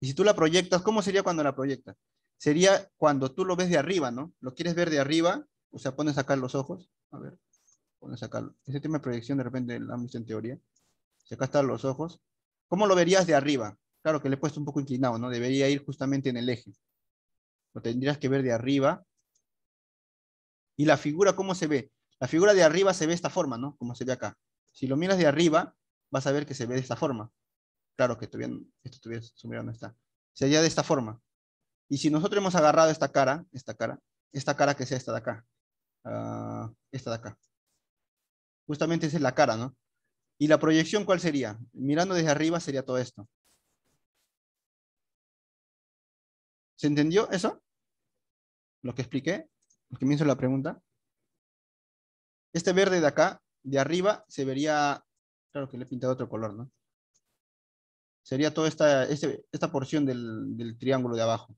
Y si tú la proyectas, ¿cómo sería cuando la proyectas? Sería cuando tú lo ves de arriba, ¿no? Lo quieres ver de arriba, o sea, pones acá los ojos. A ver, pones acá. Ese tema de proyección de repente la hemos en teoría. Si acá están los ojos, ¿cómo lo verías de arriba? Claro que le he puesto un poco inclinado, ¿no? Debería ir justamente en el eje. Lo tendrías que ver de arriba. ¿Y la figura cómo se ve? La figura de arriba se ve de esta forma, ¿no? Como se ve acá. Si lo miras de arriba, vas a ver que se ve de esta forma. Claro que todavía, esto todavía sumido no está. Sería de esta forma. Y si nosotros hemos agarrado esta cara, esta cara, esta cara que sea esta de acá, ah, esta de acá. Justamente esa es la cara, ¿no? ¿Y la proyección cuál sería? Mirando desde arriba sería todo esto. ¿Se entendió eso? ¿Lo que expliqué? ¿Lo que me hizo la pregunta? Este verde de acá, de arriba, se vería... Claro que le he pintado otro color, ¿no? Sería toda esta, este, esta porción del, triángulo de abajo.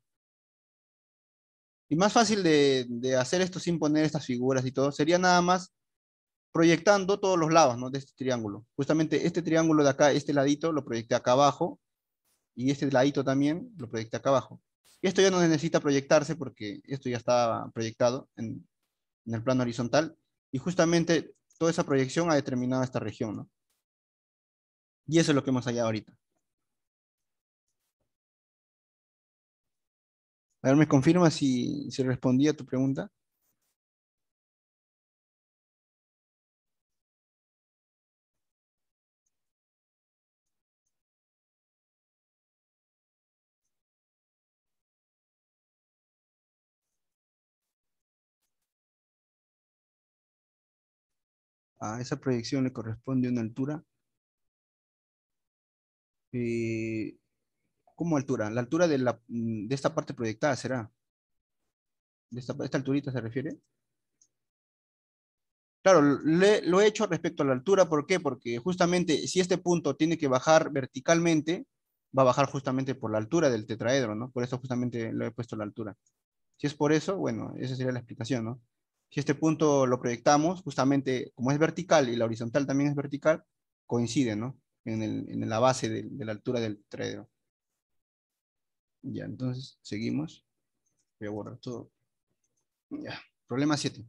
Y más fácil de, de hacer esto sin poner estas figuras y todo, sería nada más proyectando todos los lados ¿no? de este triángulo. Justamente este triángulo de acá, este ladito, lo proyecté acá abajo, y este ladito también lo proyecté acá abajo esto ya no necesita proyectarse porque esto ya estaba proyectado en, el plano horizontal y justamente toda esa proyección ha determinado esta región. ¿no? Y eso es lo que hemos hallado ahorita. A ver, ¿me confirma si, si respondí a tu pregunta? a esa proyección le corresponde una altura. Eh, ¿Cómo altura? La altura de, la, mm, de esta parte proyectada será. ¿De esta, alturita se refiere? Claro, lo he hecho respecto a la altura. ¿Por qué? Porque justamente si este punto tiene que bajar verticalmente, va a bajar justamente por la altura del tetraedro, ¿no? Por eso justamente lo he puesto la altura. Si es por eso, bueno, esa sería la explicación, ¿no? Si este punto lo proyectamos, justamente como es vertical y la horizontal también es vertical, coincide, ¿no? En, la base de, la altura del tetraedro. Ya, entonces, seguimos. Voy a borrar todo. Ya, problema 7.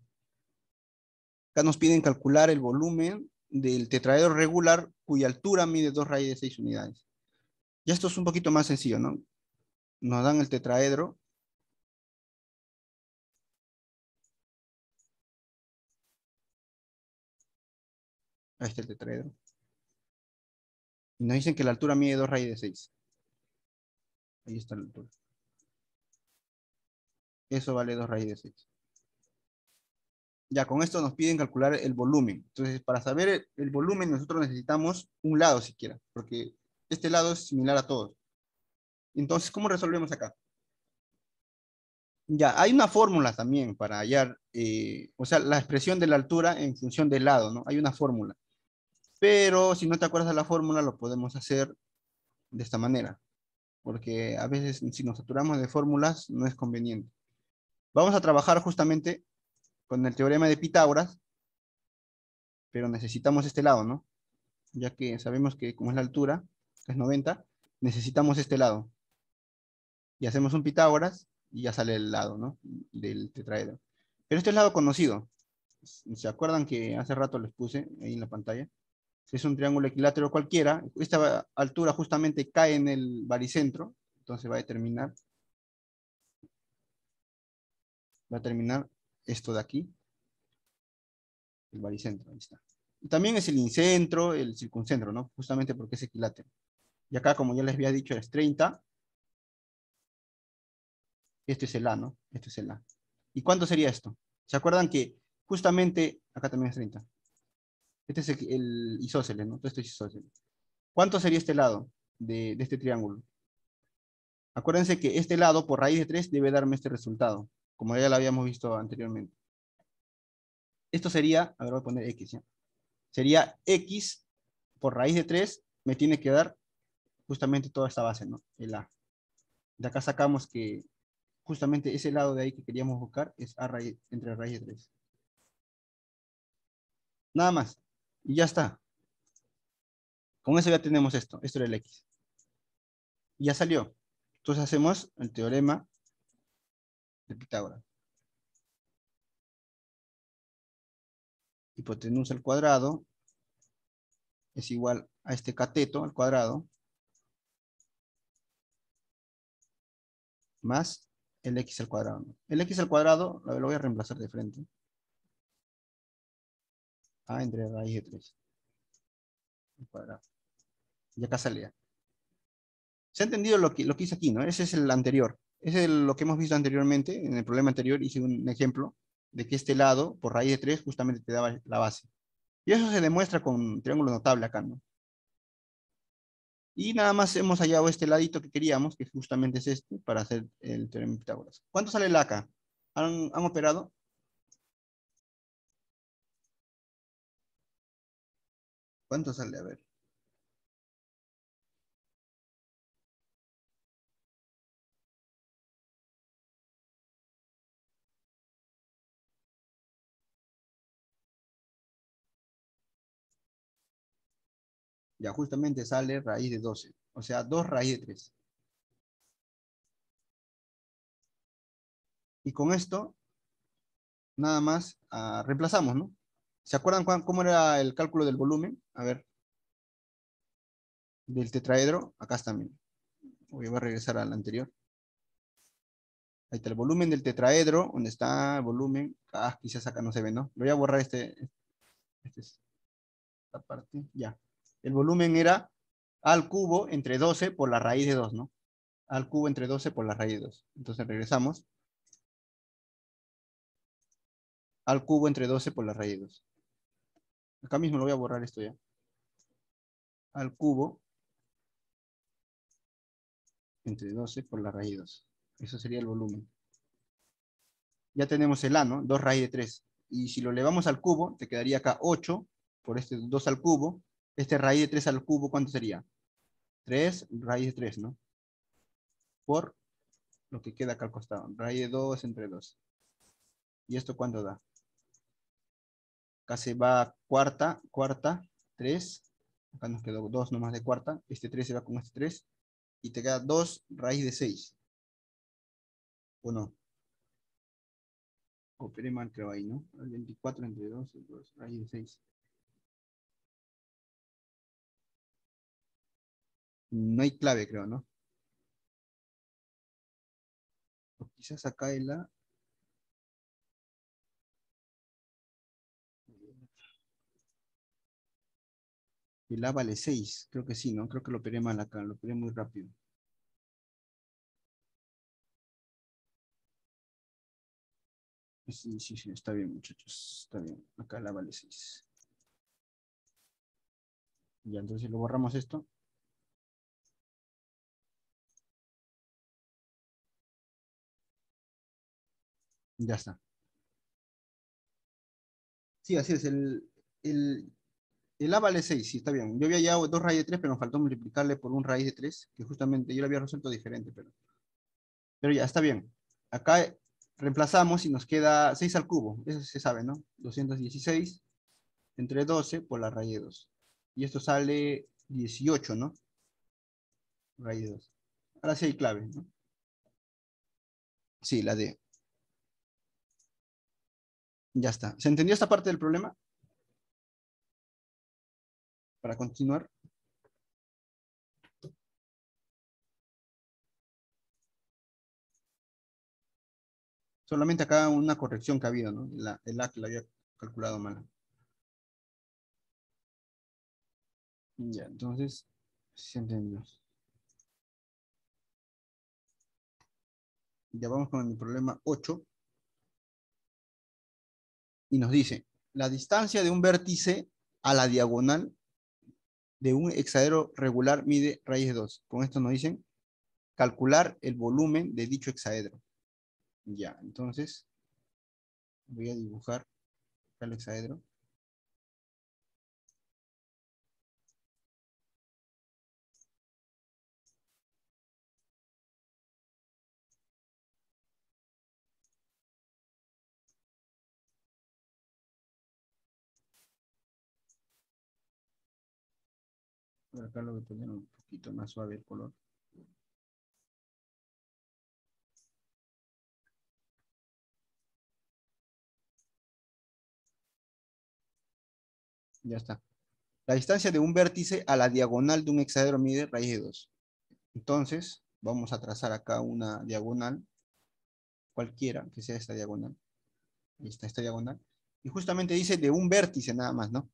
Acá nos piden calcular el volumen del tetraedro regular cuya altura mide dos raíces de 6 unidades. Ya esto es un poquito más sencillo, ¿no? Nos dan el tetraedro Ahí está el tetraedro. Y nos dicen que la altura mide 2 raíz de 6. Ahí está la altura. Eso vale 2 raíz de 6. Ya con esto nos piden calcular el volumen. Entonces, para saber el, volumen, nosotros necesitamos un lado siquiera, porque este lado es similar a todos. Entonces, ¿cómo resolvemos acá? Ya, hay una fórmula también para hallar, eh, o sea, la expresión de la altura en función del lado, ¿no? Hay una fórmula. Pero si no te acuerdas de la fórmula, lo podemos hacer de esta manera. Porque a veces si nos saturamos de fórmulas, no es conveniente. Vamos a trabajar justamente con el teorema de Pitágoras, pero necesitamos este lado, ¿no? Ya que sabemos que como es la altura, es 90, necesitamos este lado. Y hacemos un Pitágoras y ya sale el lado, ¿no? Del tetraedro. Pero este es lado conocido. ¿Se acuerdan que hace rato les puse ahí en la pantalla? es un triángulo equilátero cualquiera, esta altura justamente cae en el baricentro, entonces va a determinar, va a terminar esto de aquí, el baricentro, ahí está. también es el incentro, el circuncentro, ¿no? Justamente porque es equilátero. Y acá, como ya les había dicho, es 30. Este es el A, ¿no? Este es el A. ¿Y cuánto sería esto? ¿Se acuerdan que justamente, acá también es 30, este es el, isósceles, ¿no? Todo esto es isósceles. ¿Cuánto sería este lado de, de, este triángulo? Acuérdense que este lado por raíz de 3 debe darme este resultado, como ya lo habíamos visto anteriormente. Esto sería, a ver, voy a poner x, ¿ya? Sería x por raíz de 3 me tiene que dar justamente toda esta base, ¿no? El a. De acá sacamos que justamente ese lado de ahí que queríamos buscar es a raíz, entre raíz de 3. Nada más. Y ya está. Con eso ya tenemos esto. Esto era el X. Y ya salió. Entonces hacemos el teorema de Pitágoras. Hipotenusa al cuadrado es igual a este cateto al cuadrado más el x al cuadrado. El x al cuadrado lo voy a reemplazar de frente. A ah, entre raíz de 3. Y acá salía. ¿Se ha entendido lo que, lo que hice aquí? ¿no? Ese es el anterior. Ese es lo que hemos visto anteriormente. En el problema anterior hice un ejemplo de que este lado, por raíz de 3, justamente te daba la base. Y eso se demuestra con un triángulo notable acá, ¿no? Y nada más hemos hallado este ladito que queríamos, que justamente es este, para hacer el teorema de Pitágoras. ¿Cuánto sale la acá? ¿Han, ¿Han, operado? ¿Cuánto sale? A ver. Ya justamente sale raíz de 12. O sea, dos raíz de 3. Y con esto, nada más ah, reemplazamos, ¿no? ¿Se acuerdan Juan, cómo era el cálculo del volumen? A ver. Del tetraedro, acá está. mi. Voy a regresar al anterior. Ahí está el volumen del tetraedro, dónde está el volumen. Ah, quizás acá no se ve, ¿no? Voy a borrar este, este, esta parte, ya. El volumen era al cubo entre 12 por la raíz de 2, ¿no? Al cubo entre 12 por la raíz de 2. Entonces regresamos. Al cubo entre 12 por la raíz de 2. Acá mismo lo voy a borrar esto ya. Al cubo. Entre 12 por la raíz 2. Eso sería el volumen. Ya tenemos el A, ¿no? 2 raíz de 3. Y si lo elevamos al cubo, te quedaría acá 8 por este 2 al cubo. Este raíz de 3 al cubo, ¿cuánto sería? 3 raíz de 3, ¿no? Por lo que queda acá al costado. Raíz de 2 entre 2. ¿Y esto cuánto da? Acá se va cuarta, cuarta, 3. Acá nos quedó dos nomás de cuarta. Este 3 se va con este 3. Y te queda 2 raíz de 6. ¿O no? Operé mal creo ahí, ¿no? El 24 entre 2, 2 raíz de 6. No hay clave creo, ¿no? O quizás acá en la Y la vale 6, creo que sí, ¿no? Creo que lo operé mal acá, lo operé muy rápido. Sí, sí, sí, está bien, muchachos, está bien. Acá la vale 6. Ya, entonces lo borramos esto. Ya está. Sí, así es. el, el A vale 6, sí, está bien. Yo había hallado 2 raíz de 3, pero nos faltó multiplicarle por un raíz de 3, que justamente yo lo había resuelto diferente, pero... Pero ya, está bien. Acá reemplazamos y nos queda 6 al cubo. Eso se sabe, ¿no? 216 entre 12 por la raíz de 2. Y esto sale 18, ¿no? Raíz de 2. Ahora sí hay clave, ¿no? Sí, la D. Ya está. ¿Se entendió esta parte del problema? para continuar. Solamente acá una corrección que ha habido, ¿no? La, el A que la había calculado mal. Ya, entonces, si entendemos. Ya vamos con el problema 8. Y nos dice, la distancia de un vértice a la diagonal de un hexaedro regular mide raíz de 2. Con esto nos dicen calcular el volumen de dicho hexaedro. Ya, entonces voy a dibujar el hexaedro. Por acá lo voy a poner un poquito más suave el color. Ya está. La distancia de un vértice a la diagonal de un hexadero mide raíz de 2. Entonces, vamos a trazar acá una diagonal, cualquiera que sea esta diagonal. está esta diagonal. Y justamente dice de un vértice nada más, ¿no?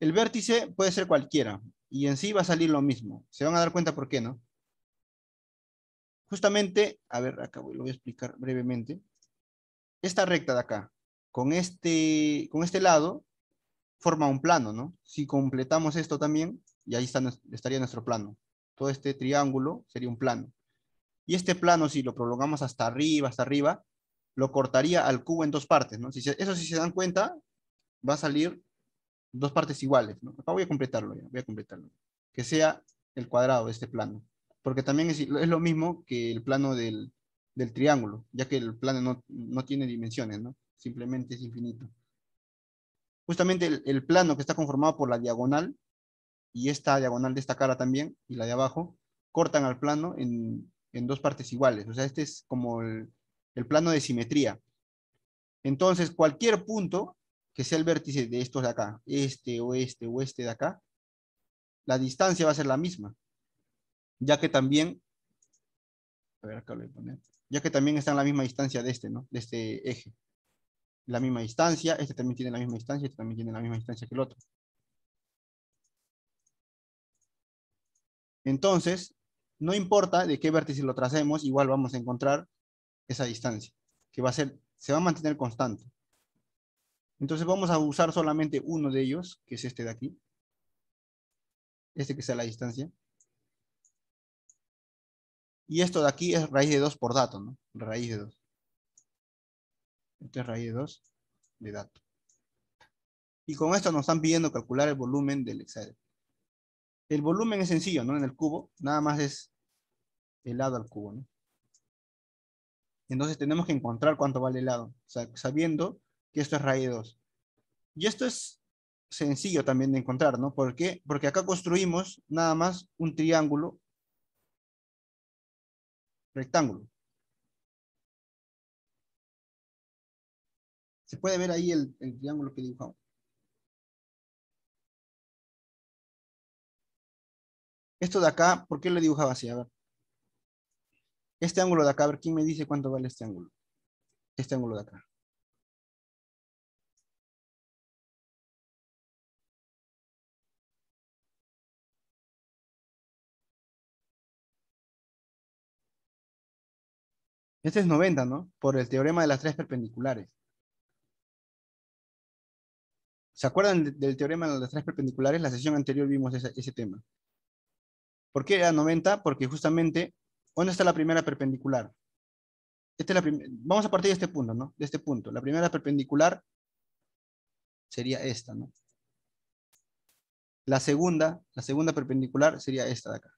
El vértice puede ser cualquiera y en sí va a salir lo mismo. Se van a dar cuenta por qué, ¿no? Justamente, a ver, acá lo voy a explicar brevemente. Esta recta de acá, con este, con este lado, forma un plano, ¿no? Si completamos esto también, y ahí está, estaría nuestro plano. Todo este triángulo sería un plano. Y este plano, si lo prolongamos hasta arriba, hasta arriba, lo cortaría al cubo en dos partes, ¿no? Si eso si se dan cuenta, va a salir dos partes iguales. ¿no? voy a completarlo ya, voy a completarlo. Que sea el cuadrado de este plano. Porque también es, lo mismo que el plano del, triángulo, ya que el plano no, tiene dimensiones, ¿no? Simplemente es infinito. Justamente el, plano que está conformado por la diagonal y esta diagonal de esta cara también y la de abajo, cortan al plano en, dos partes iguales. O sea, este es como el, el plano de simetría. Entonces, cualquier punto que sea el vértice de estos de acá, este, o este o este de acá, la distancia va a ser la misma, ya que también, a ver, acá lo voy a poner, ya que también está en la misma distancia de este, ¿no? De este eje. La misma distancia, este también tiene la misma distancia, este también tiene la misma distancia que el otro. Entonces, no importa de qué vértice lo tracemos, igual vamos a encontrar esa distancia, que va a ser, se va a mantener constante. Entonces vamos a usar solamente uno de ellos, que es este de aquí. Este que sea la distancia. Y esto de aquí es raíz de 2 por dato, ¿no? Raíz de 2. Este es raíz de 2 de dato. Y con esto nos están pidiendo calcular el volumen del hexaedro. El volumen es sencillo, ¿no? En el cubo, nada más es el lado al cubo, ¿no? Entonces tenemos que encontrar cuánto vale el lado, sabiendo que es raíz 2. Y esto es sencillo también de encontrar, ¿no? ¿Por qué? Porque acá construimos nada más un triángulo rectángulo. Se puede ver ahí el, el triángulo que dibujamos. Esto de acá, ¿por qué lo dibujaba así? A ver. Este ángulo de acá, a ver, ¿quién me dice cuánto vale este ángulo? Este ángulo de acá. Este es 90, ¿no? Por el teorema de las tres perpendiculares. ¿Se acuerdan del teorema de las tres perpendiculares? La sesión anterior vimos ese, tema. ¿Por qué era 90? Porque justamente, ¿dónde está la primera perpendicular? Vamos a partir de este punto, ¿no? De este punto. La primera perpendicular sería esta, ¿no? La segunda, la segunda perpendicular sería esta de acá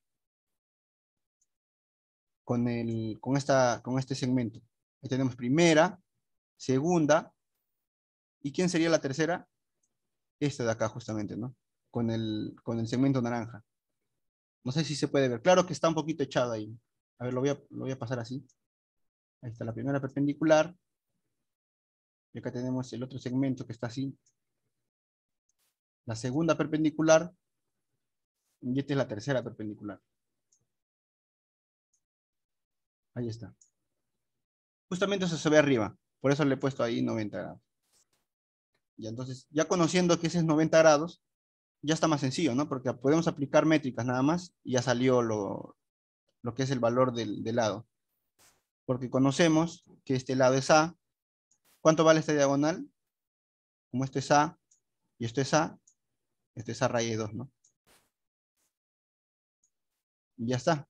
con, el, con, esta, con este segmento. Ahí tenemos primera, segunda, ¿y quién sería la tercera? Esta de acá justamente, ¿no? Con el, con el segmento naranja. No sé si se puede ver. Claro que está un poquito echado ahí. A ver, lo voy a, lo voy a pasar así. Ahí está la primera perpendicular. Y acá tenemos el otro segmento que está así. La segunda perpendicular. Y esta es la tercera perpendicular. Ahí está. Justamente eso se ve arriba. Por eso le he puesto ahí 90 grados. Y entonces, ya conociendo que ese es 90 grados, ya está más sencillo, ¿no? Porque podemos aplicar métricas nada más y ya salió lo, lo que es el valor del, del, lado. Porque conocemos que este lado es A. ¿Cuánto vale esta diagonal? Como este es A y esto es A, Este es A raíz 2, ¿no? Y ya está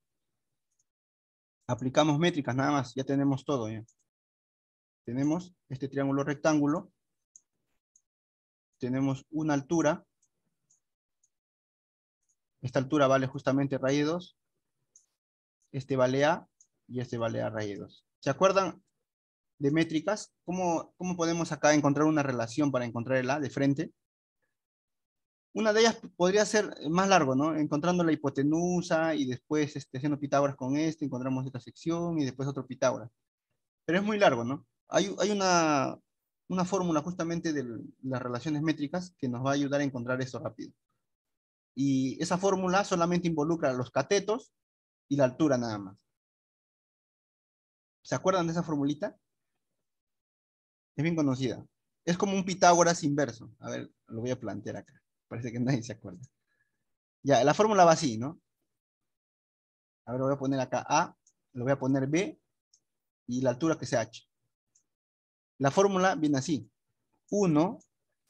aplicamos métricas nada más, ya tenemos todo. Tenemos este triángulo rectángulo, tenemos una altura, esta altura vale justamente raíz 2, este vale A y este vale A raíz 2. ¿Se acuerdan de métricas? ¿Cómo, ¿Cómo podemos acá encontrar una relación para encontrar el A de frente? Una de ellas podría ser más largo, ¿no? Encontrando la hipotenusa y después este, haciendo Pitágoras con este, encontramos esta sección y después otro Pitágoras. Pero es muy largo, ¿no? Hay, hay una, una fórmula justamente de las relaciones métricas que nos va a ayudar a encontrar eso rápido. Y esa fórmula solamente involucra los catetos y la altura nada más. ¿Se acuerdan de esa formulita? Es bien conocida. Es como un Pitágoras inverso. A ver, lo voy a plantear acá. Parece que nadie se acuerda. Ya, la fórmula va así, ¿no? Ahora voy a poner acá A, lo voy a poner B y la altura que sea H. La fórmula viene así. 1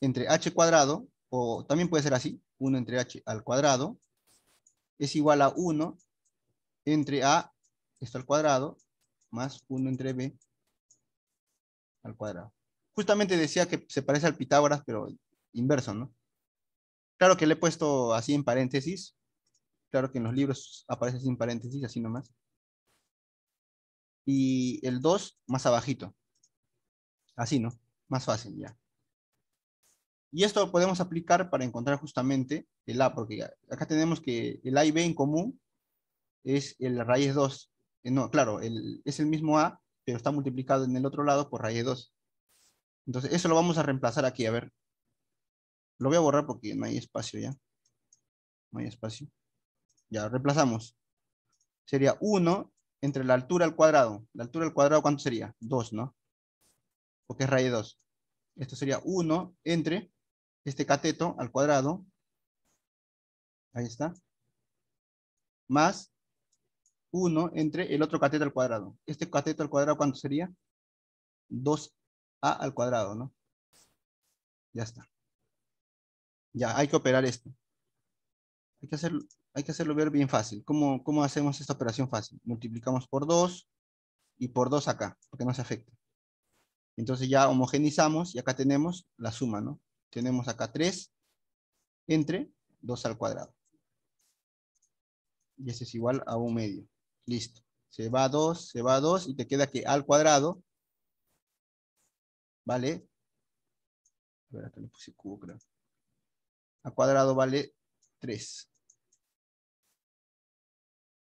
entre H cuadrado, o también puede ser así, 1 entre H al cuadrado, es igual a 1 entre A, esto al cuadrado, más 1 entre B al cuadrado. Justamente decía que se parece al Pitágoras, pero inverso, ¿no? Claro que le he puesto así en paréntesis. Claro que en los libros aparece sin paréntesis, así nomás. Y el 2 más abajito. Así, ¿no? Más fácil ya. Y esto lo podemos aplicar para encontrar justamente el A, porque acá tenemos que el A y B en común es el raíz 2. Eh, no, claro, es el mismo A, pero está multiplicado en el otro lado por raíz 2. Entonces, eso lo vamos a reemplazar aquí, a ver, lo voy a borrar porque no hay espacio ya. No hay espacio. Ya, reemplazamos. Sería 1 entre la altura al cuadrado. ¿La altura al cuadrado cuánto sería? 2, ¿no? Porque es raíz de 2. Esto sería 1 entre este cateto al cuadrado. Ahí está. Más 1 entre el otro cateto al cuadrado. Este cateto al cuadrado, ¿cuánto sería? 2a al cuadrado, ¿no? Ya está. Ya, hay que operar esto. Hay que, hacer, hay que hacerlo ver bien fácil. ¿Cómo, ¿Cómo hacemos esta operación fácil? Multiplicamos por 2 y por 2 acá, porque no se afecta. Entonces ya homogenizamos y acá tenemos la suma, ¿no? Tenemos acá 3 entre 2 al cuadrado. Y ese es igual a un medio. Listo. Se va a 2, se va a 2 y te queda que al cuadrado, ¿vale? A ver, acá le puse cubo, creo a cuadrado vale 3.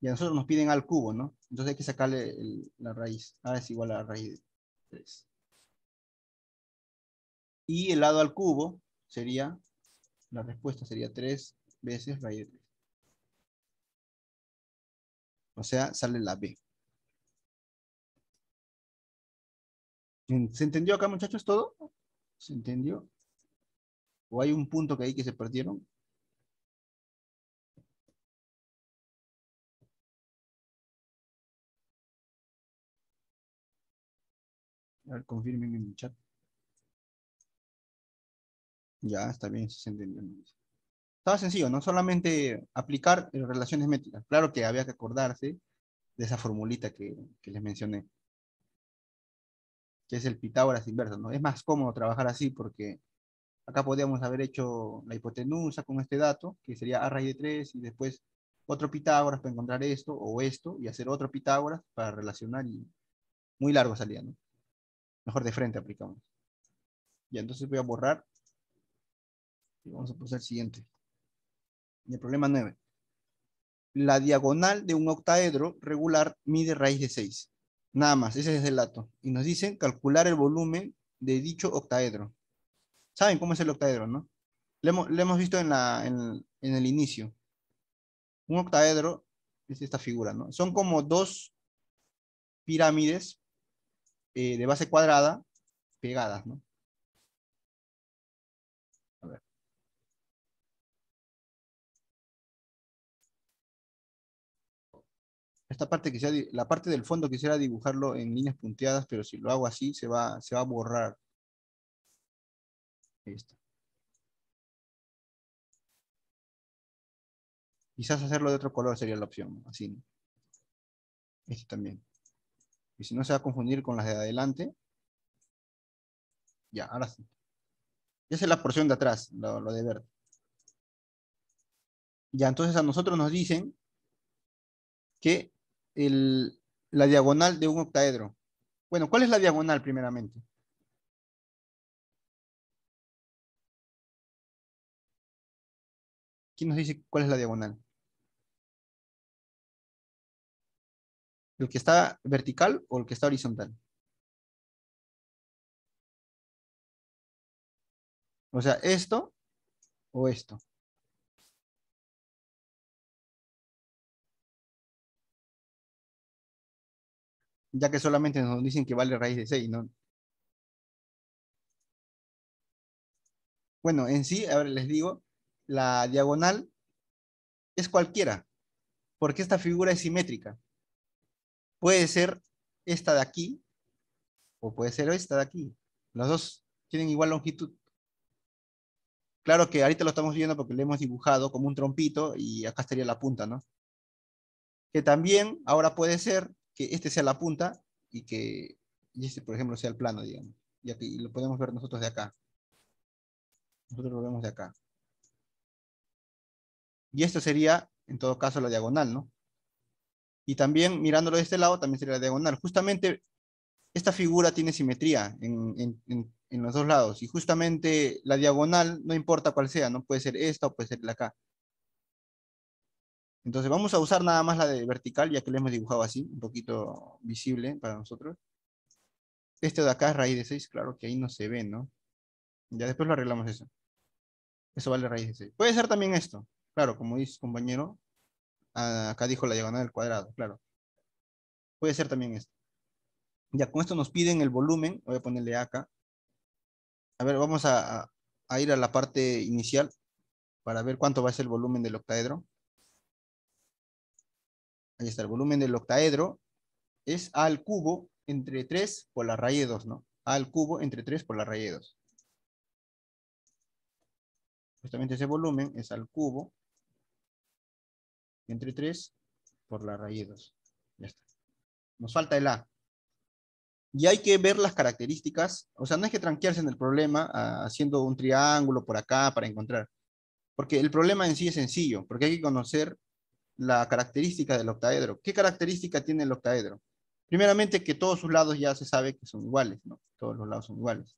Y a nosotros nos piden al cubo, ¿no? Entonces hay que sacarle la raíz. A es igual a la raíz de 3. Y el lado al cubo sería, la respuesta sería 3 veces raíz de 3. O sea, sale la B. ¿Se entendió acá, muchachos, todo? ¿Se entendió? ¿O hay un punto que ahí que se perdieron? A ver, confirmen en el chat. Ya, está bien, se entendió. Estaba sencillo, ¿no? Solamente aplicar relaciones métricas. Claro que había que acordarse de esa formulita que, que les mencioné. Que es el Pitágoras inverso, ¿no? Es más cómodo trabajar así porque Acá podríamos haber hecho la hipotenusa con este dato, que sería A raíz de 3 y después otro Pitágoras para encontrar esto o esto y hacer otro Pitágoras para relacionar y muy largo salía, ¿no? Mejor de frente aplicamos. Y entonces voy a borrar y vamos a pasar al siguiente. el problema 9. La diagonal de un octaedro regular mide raíz de 6. Nada más, ese es el dato. Y nos dicen calcular el volumen de dicho octaedro saben cómo es el octaedro, ¿no? Lo hemos, visto en, el inicio. Un octaedro es esta figura, ¿no? Son como dos pirámides eh, de base cuadrada pegadas, ¿no? A ver. Esta parte quisiera, la parte del fondo quisiera dibujarlo en líneas punteadas, pero si lo hago así se va, se va a borrar Quizás hacerlo de otro color sería la opción, así. Este también. Y si no se va a confundir con las de adelante. Ya, ahora sí. Esa es la porción de atrás, lo, lo de verde. Ya, entonces a nosotros nos dicen que la diagonal de un octaedro. Bueno, ¿cuál es la diagonal primeramente? ¿Quién nos dice cuál es la diagonal? ¿El que está vertical o el que está horizontal? O sea, esto o esto. Ya que solamente nos dicen que vale raíz de 6, ¿no? Bueno, en sí, ahora les digo, la diagonal es cualquiera, porque esta figura es simétrica. Puede ser esta de aquí o puede ser esta de aquí. Las dos tienen igual longitud. Claro que ahorita lo estamos viendo porque le hemos dibujado como un trompito y acá estaría la punta, ¿no? Que también ahora puede ser que este sea la punta y que este, por ejemplo, sea el plano, digamos. Y aquí lo podemos ver nosotros de acá. Nosotros lo vemos de acá. Y esto sería, en todo caso, la diagonal, ¿no? Y también, mirándolo de este lado, también sería la diagonal. Justamente, esta figura tiene simetría en, los dos lados. Y justamente la diagonal, no importa cuál sea, ¿no? Puede ser esta o puede ser la acá. Entonces vamos a usar nada más la de vertical, ya que la hemos dibujado así, un poquito visible para nosotros. Este de acá es raíz de 6, claro que ahí no se ve, ¿no? Ya después lo arreglamos eso. Eso vale raíz de 6. Puede ser también esto. Claro, como dice compañero, acá dijo la diagonal del cuadrado, claro. Puede ser también esto. Ya con esto nos piden el volumen, voy a ponerle acá. A ver, vamos a, ir a la parte inicial para ver cuánto va a ser el volumen del octaedro. Ahí está, el volumen del octaedro es al cubo entre 3 por la raíz de 2, ¿no? A al cubo entre 3 por la raíz de 2. Justamente ese volumen es al cubo entre 3 por la raíz 2. Ya está. Nos falta el A. Y hay que ver las características. O sea, no hay que tranquearse en el problema ah, haciendo un triángulo por acá para encontrar. Porque el problema en sí es sencillo, porque hay que conocer la característica del octaedro. ¿Qué característica tiene el octaedro? Primeramente que todos sus lados ya se sabe que son iguales, ¿no? Todos los lados son iguales.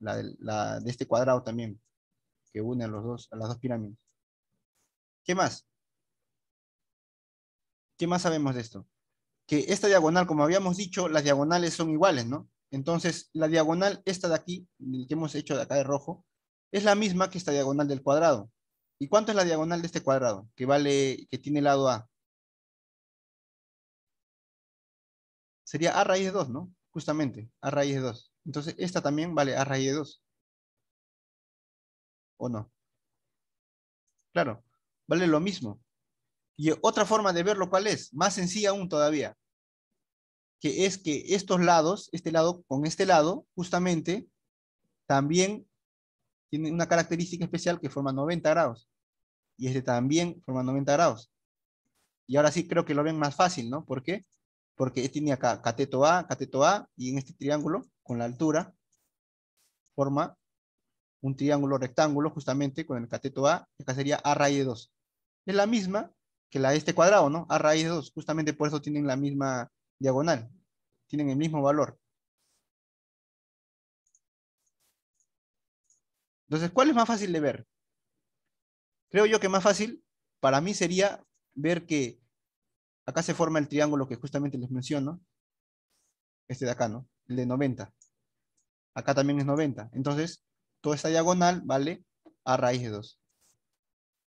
La de, la de este cuadrado también, que une a, los dos, a las dos pirámides. ¿Qué más? ¿Qué más sabemos de esto? Que esta diagonal, como habíamos dicho, las diagonales son iguales, ¿no? Entonces, la diagonal esta de aquí, que hemos hecho de acá de rojo, es la misma que esta diagonal del cuadrado. ¿Y cuánto es la diagonal de este cuadrado? Que vale, que tiene lado A. Sería A raíz de 2, ¿no? Justamente, A raíz de 2. Entonces, esta también vale A raíz de 2. ¿O no? Claro, vale lo mismo. Y otra forma de verlo, ¿cuál es? Más sencilla aún todavía. Que es que estos lados, este lado con este lado, justamente, también tienen una característica especial que forma 90 grados. Y este también forma 90 grados. Y ahora sí creo que lo ven más fácil, ¿no? ¿Por qué? Porque este tiene acá cateto A, cateto A, y en este triángulo, con la altura, forma un triángulo rectángulo justamente con el cateto A, que acá sería A raíz de 2. Es la misma, que la de este cuadrado, ¿no? A raíz de 2, justamente por eso tienen la misma diagonal, tienen el mismo valor. Entonces, ¿cuál es más fácil de ver? Creo yo que más fácil para mí sería ver que acá se forma el triángulo que justamente les menciono, este de acá, ¿no? El de 90. Acá también es 90. Entonces, toda esta diagonal vale a raíz de 2.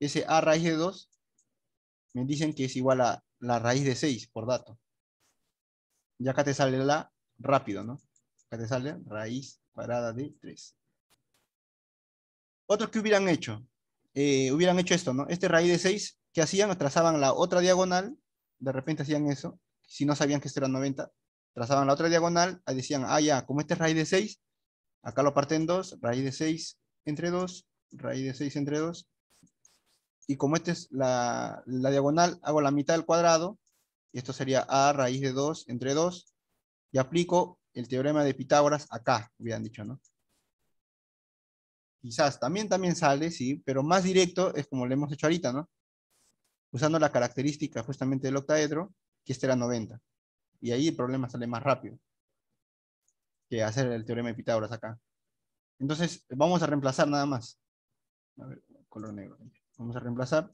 Ese a raíz de 2 me dicen que es igual a la raíz de 6 por dato. Y acá te sale la rápido, ¿no? Acá te sale raíz cuadrada de 3. ¿Otro que hubieran hecho, eh, hubieran hecho esto, ¿no? Este raíz de 6, que hacían? Trazaban la otra diagonal, de repente hacían eso, si no sabían que esto era 90, trazaban la otra diagonal, ahí decían, ah, ya, como este raíz de 6, acá lo parten 2, raíz de 6 entre 2, raíz de 6 entre 2, y como esta es la, diagonal, hago la mitad del cuadrado, y esto sería a raíz de 2 entre 2, y aplico el teorema de Pitágoras acá, hubieran dicho, ¿no? Quizás también, también sale, sí, pero más directo es como lo hemos hecho ahorita, ¿no? Usando la característica justamente del octaedro, que este era 90. Y ahí el problema sale más rápido que hacer el teorema de Pitágoras acá. Entonces, vamos a reemplazar nada más. A ver, color negro. Vamos a reemplazar.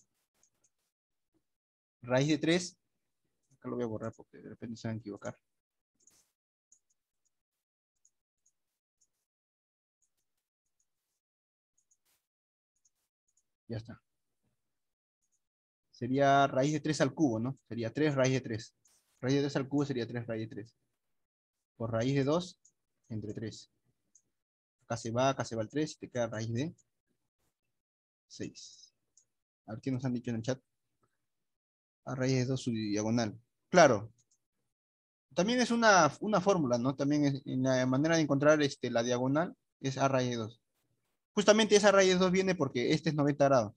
Raíz de 3. Acá lo voy a borrar porque de repente se van a equivocar. Ya está. Sería raíz de 3 al cubo, ¿no? Sería 3 raíz de 3. Raíz de 3 al cubo sería 3 raíz de 3. Por raíz de 2, entre 3. Acá se va, acá se va el 3 y te queda raíz de 6. A ver qué nos han dicho en el chat. A raíz de 2 su diagonal. Claro. También es una, una fórmula, ¿no? También es en la manera de encontrar este, la diagonal es a raíz de 2. Justamente esa raíz de 2 viene porque este es 90 grados.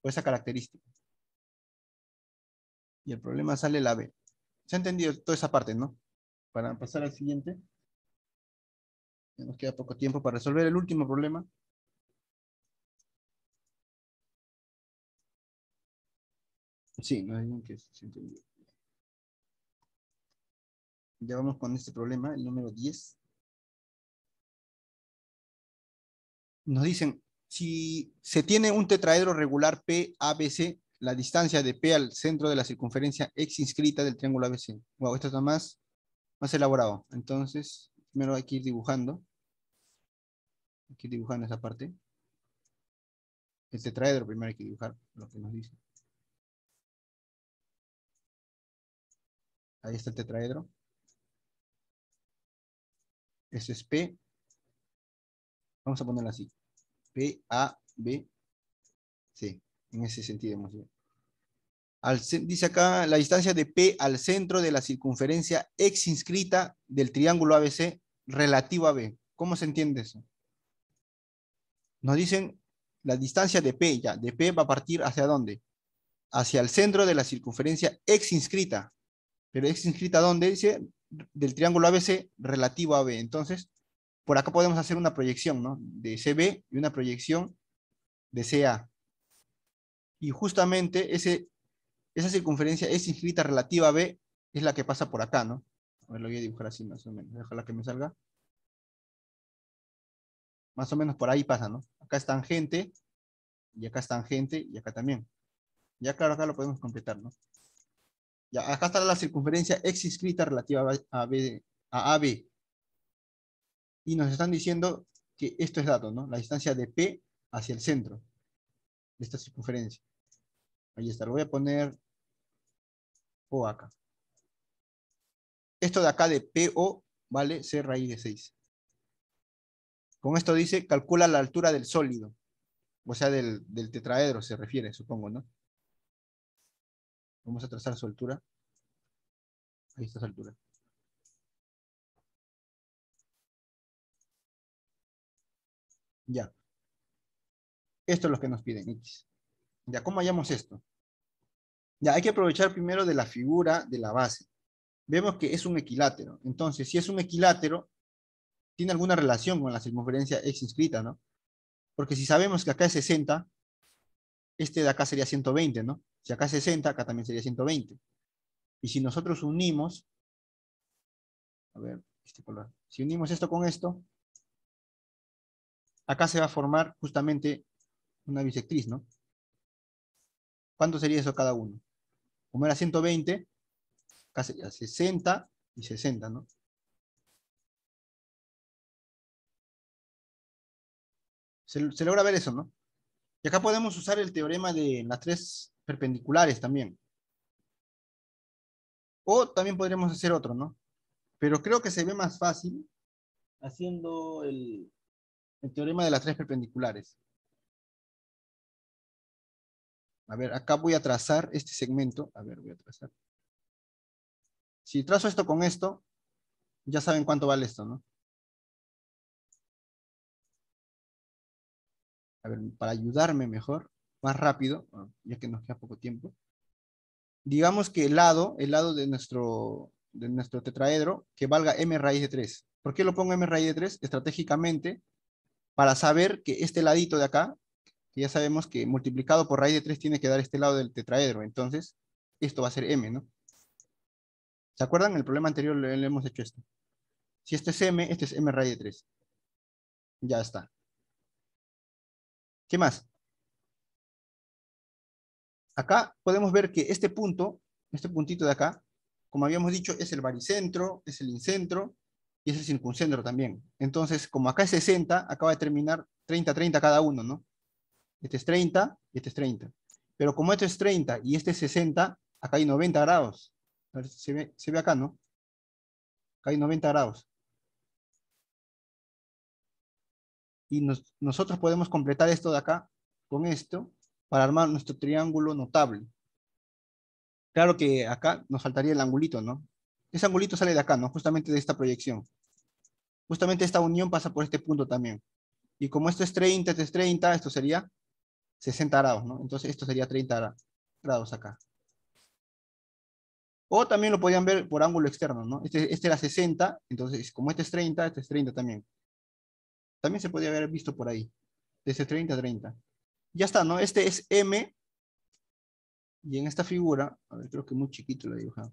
Por esa característica. Y el problema sale la B. ¿Se ha entendido toda esa parte, no? Para pasar al siguiente. Nos queda poco tiempo para resolver el último problema. Sí, que Ya vamos con este problema, el número 10. Nos dicen, si se tiene un tetraedro regular PABC, la distancia de P al centro de la circunferencia ex inscrita del triángulo ABC. Wow, esto está más, más elaborado. Entonces, primero hay que ir dibujando. Hay que ir dibujando esa parte. El tetraedro primero hay que dibujar, lo que nos dice. Ahí está el tetraedro. Ese es P. Vamos a ponerlo así. P, A, B, C. En ese sentido hemos al, dice acá la distancia de P al centro de la circunferencia ex inscrita del triángulo ABC relativo a B. ¿Cómo se entiende eso? Nos dicen la distancia de P ya. ¿De P va a partir hacia dónde? Hacia el centro de la circunferencia ex inscrita. Pero es inscrita donde dice del triángulo ABC relativo a B. Entonces, por acá podemos hacer una proyección, ¿no? De CB y una proyección de CA. Y justamente ese, esa circunferencia es inscrita relativa a B es la que pasa por acá, ¿no? A ver, lo voy a dibujar así más o menos. Déjala que me salga. Más o menos por ahí pasa, ¿no? Acá es tangente, y acá es tangente, y acá también. Ya claro, acá lo podemos completar, ¿no? Ya, acá está la circunferencia ex inscrita relativa a, AB. Y nos están diciendo que esto es dato, ¿no? La distancia de P hacia el centro de esta circunferencia. Ahí está, lo voy a poner O acá. Esto de acá de PO vale C raíz de 6. Con esto dice, calcula la altura del sólido. O sea, del tetraedro se refiere, supongo, ¿no? Vamos a trazar su altura. Ahí está su altura. Ya. Esto es lo que nos piden X. Ya, ¿cómo hallamos esto? Ya, hay que aprovechar primero de la figura de la base. Vemos que es un equilátero. Entonces, si es un equilátero, tiene alguna relación con la circunferencia X inscrita, ¿no? Porque si sabemos que acá es 60, este de acá sería 120, ¿no? Si acá es 60, acá también sería 120. Y si nosotros unimos, a ver, este color, si unimos esto con esto, acá se va a formar justamente una bisectriz, ¿no? ¿Cuánto sería eso cada uno? Como era 120, acá sería 60 y 60, ¿no? Se, se logra ver eso, ¿no? Y acá podemos usar el teorema de las tres perpendiculares también. O también podríamos hacer otro, ¿no? Pero creo que se ve más fácil haciendo el, teorema de las tres perpendiculares. A ver, acá voy a trazar este segmento. A ver, voy a trazar. Si trazo esto con esto, ya saben cuánto vale esto, ¿no? para ayudarme mejor, más rápido, ah, ya que nos queda poco tiempo, digamos que el lado, el lado de nuestro, de nuestro tetraedro, que valga m raíz de 3. ¿Por qué lo pongo m raíz de 3? Estratégicamente, para saber que este ladito de acá, que ya sabemos que multiplicado por raíz de 3 tiene que dar este lado del tetraedro, entonces esto va a ser m, ¿no? ¿Se acuerdan? En el problema anterior le, le hemos hecho esto. Si este es m, este es m raíz de 3. Ya está. ¿Qué más? Acá podemos ver que este punto, este puntito de acá, como habíamos dicho, es el baricentro, es el incentro y es el circuncentro también. Entonces, como acá es 60, acaba de terminar 30-30 cada uno, ¿no? Este es 30 y este es 30. Pero como este es 30 y este es 60, acá hay 90 grados. A ver, se, ve, se ve acá, ¿no? Acá hay 90 grados. y nosotros podemos completar esto de acá con esto para armar nuestro triángulo notable. Claro que acá nos faltaría el angulito, ¿no? Ese angulito sale de acá, ¿no? Justamente de esta proyección. Justamente esta unión pasa por este punto también. Y como esto es 30, esto es 30, esto sería 60 grados, ¿no? Entonces esto sería 30 grados acá. O también lo podrían ver por ángulo externo, ¿no? Este, este era 60, entonces como este es 30, este es 30 también. También se podría haber visto por ahí, desde 30 a 30. Ya está, ¿no? Este es M. Y en esta figura, a ver, creo que muy chiquito lo he dibujado.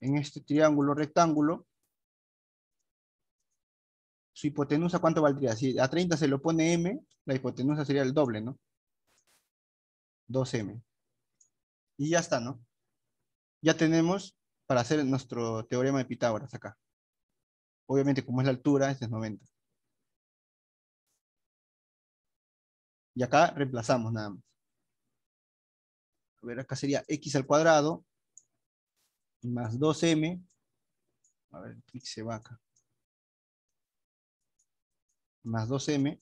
En este triángulo rectángulo, su hipotenusa, ¿cuánto valdría? Si a 30 se lo pone M, la hipotenusa sería el doble, ¿no? 2M. Y ya está, ¿no? Ya tenemos para hacer nuestro teorema de Pitágoras acá. Obviamente, como es la altura, este es 90. Y acá reemplazamos nada más. A ver, acá sería x al cuadrado más 2m. A ver, x se va acá. Más 2m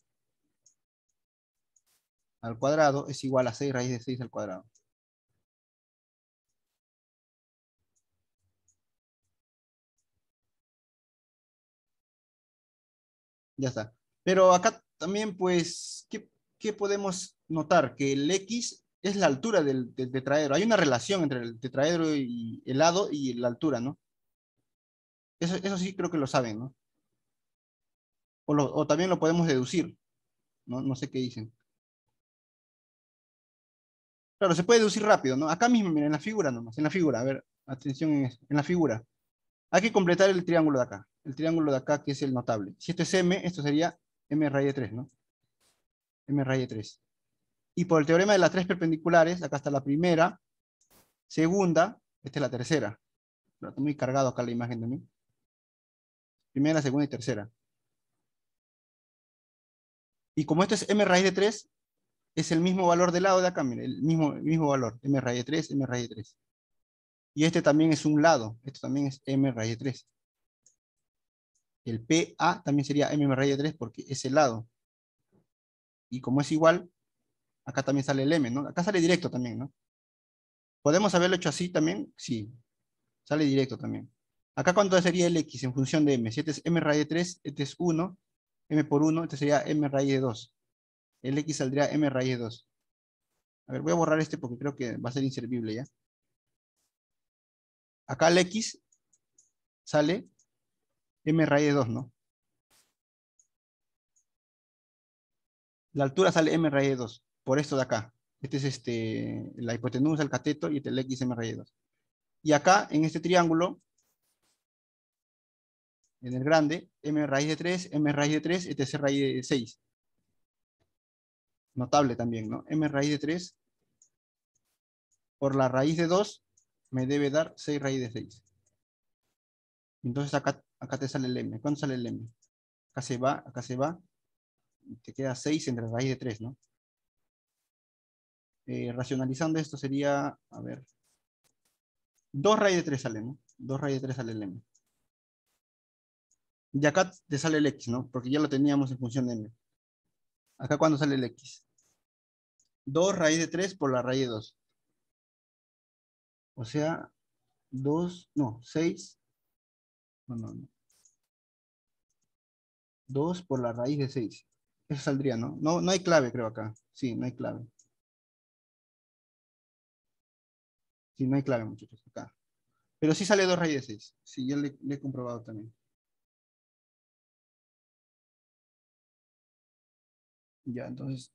al cuadrado es igual a 6 raíz de 6 al cuadrado. Ya está. Pero acá también, pues, ¿qué, ¿qué podemos notar? Que el X es la altura del, tetraedro. Hay una relación entre el tetraedro y el lado y la altura, ¿no? Eso, sí creo que lo saben, ¿no? O, también lo podemos deducir. ¿no? no sé qué dicen. Claro, se puede deducir rápido, ¿no? Acá mismo, miren, en la figura nomás, en la figura, a ver, atención en, la figura. Hay que completar el triángulo de acá, el triángulo de acá que es el notable. Si esto es M, esto sería M raíz de 3, ¿no? m raíz de 3. Y por el teorema de las tres perpendiculares, acá está la primera, segunda, esta es la tercera. está muy cargado acá la imagen de mí Primera, segunda y tercera. Y como esto es m raíz de 3, es el mismo valor del lado de acá, mire, el mismo, mismo valor, m raíz de 3, m raíz de 3. Y este también es un lado, esto también es m raíz de 3. El PA también sería m raíz de 3 porque es el lado y como es igual, acá también sale el m, ¿no? Acá sale directo también, ¿no? ¿Podemos haberlo hecho así también? Sí, sale directo también. Acá cuánto sería el x en función de m? Si este es m raíz de 3, este es 1, m por 1, este sería m raíz de 2. El x saldría m raíz de 2. A ver, voy a borrar este porque creo que va a ser inservible ya. Acá el x sale m raíz de 2, ¿no? la altura sale m raíz e de 2, por esto de acá. Este es este, la hipotenusa, el cateto y el x m raíz e de 2. Y acá, en este triángulo, en el grande, m raíz de 3, m raíz de 3, este es raíz de 6. Notable también, ¿no? m raíz de 3 por la raíz de 2 me debe dar 6 raíz de 6. Entonces acá, acá te sale el m. ¿Cuándo sale el m? Acá se va, acá se va, te queda 6 entre raíz de 3, ¿no? Eh, racionalizando esto sería, a ver, 2 raíz de 3 sale, ¿no? 2 raíz de 3 sale el m. Y acá te sale el x, ¿no? Porque ya lo teníamos en función de m. Acá cuando sale el x. 2 raíz de 3 por la raíz de 2. O sea, 2, no, 6. No, no, no. 2 por la raíz de 6 saldría, ¿no? ¿no? No hay clave, creo, acá. Sí, no hay clave. Sí, no hay clave, muchachos, acá. Pero sí sale dos raíces. de Sí, yo le, he comprobado también. Ya, entonces,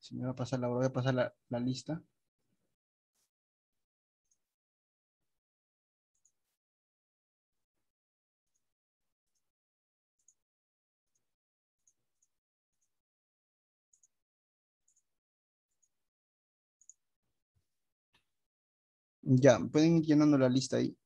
si me va a pasar la, voy a pasar la, la lista. Ya, pueden ir llenando la lista ahí.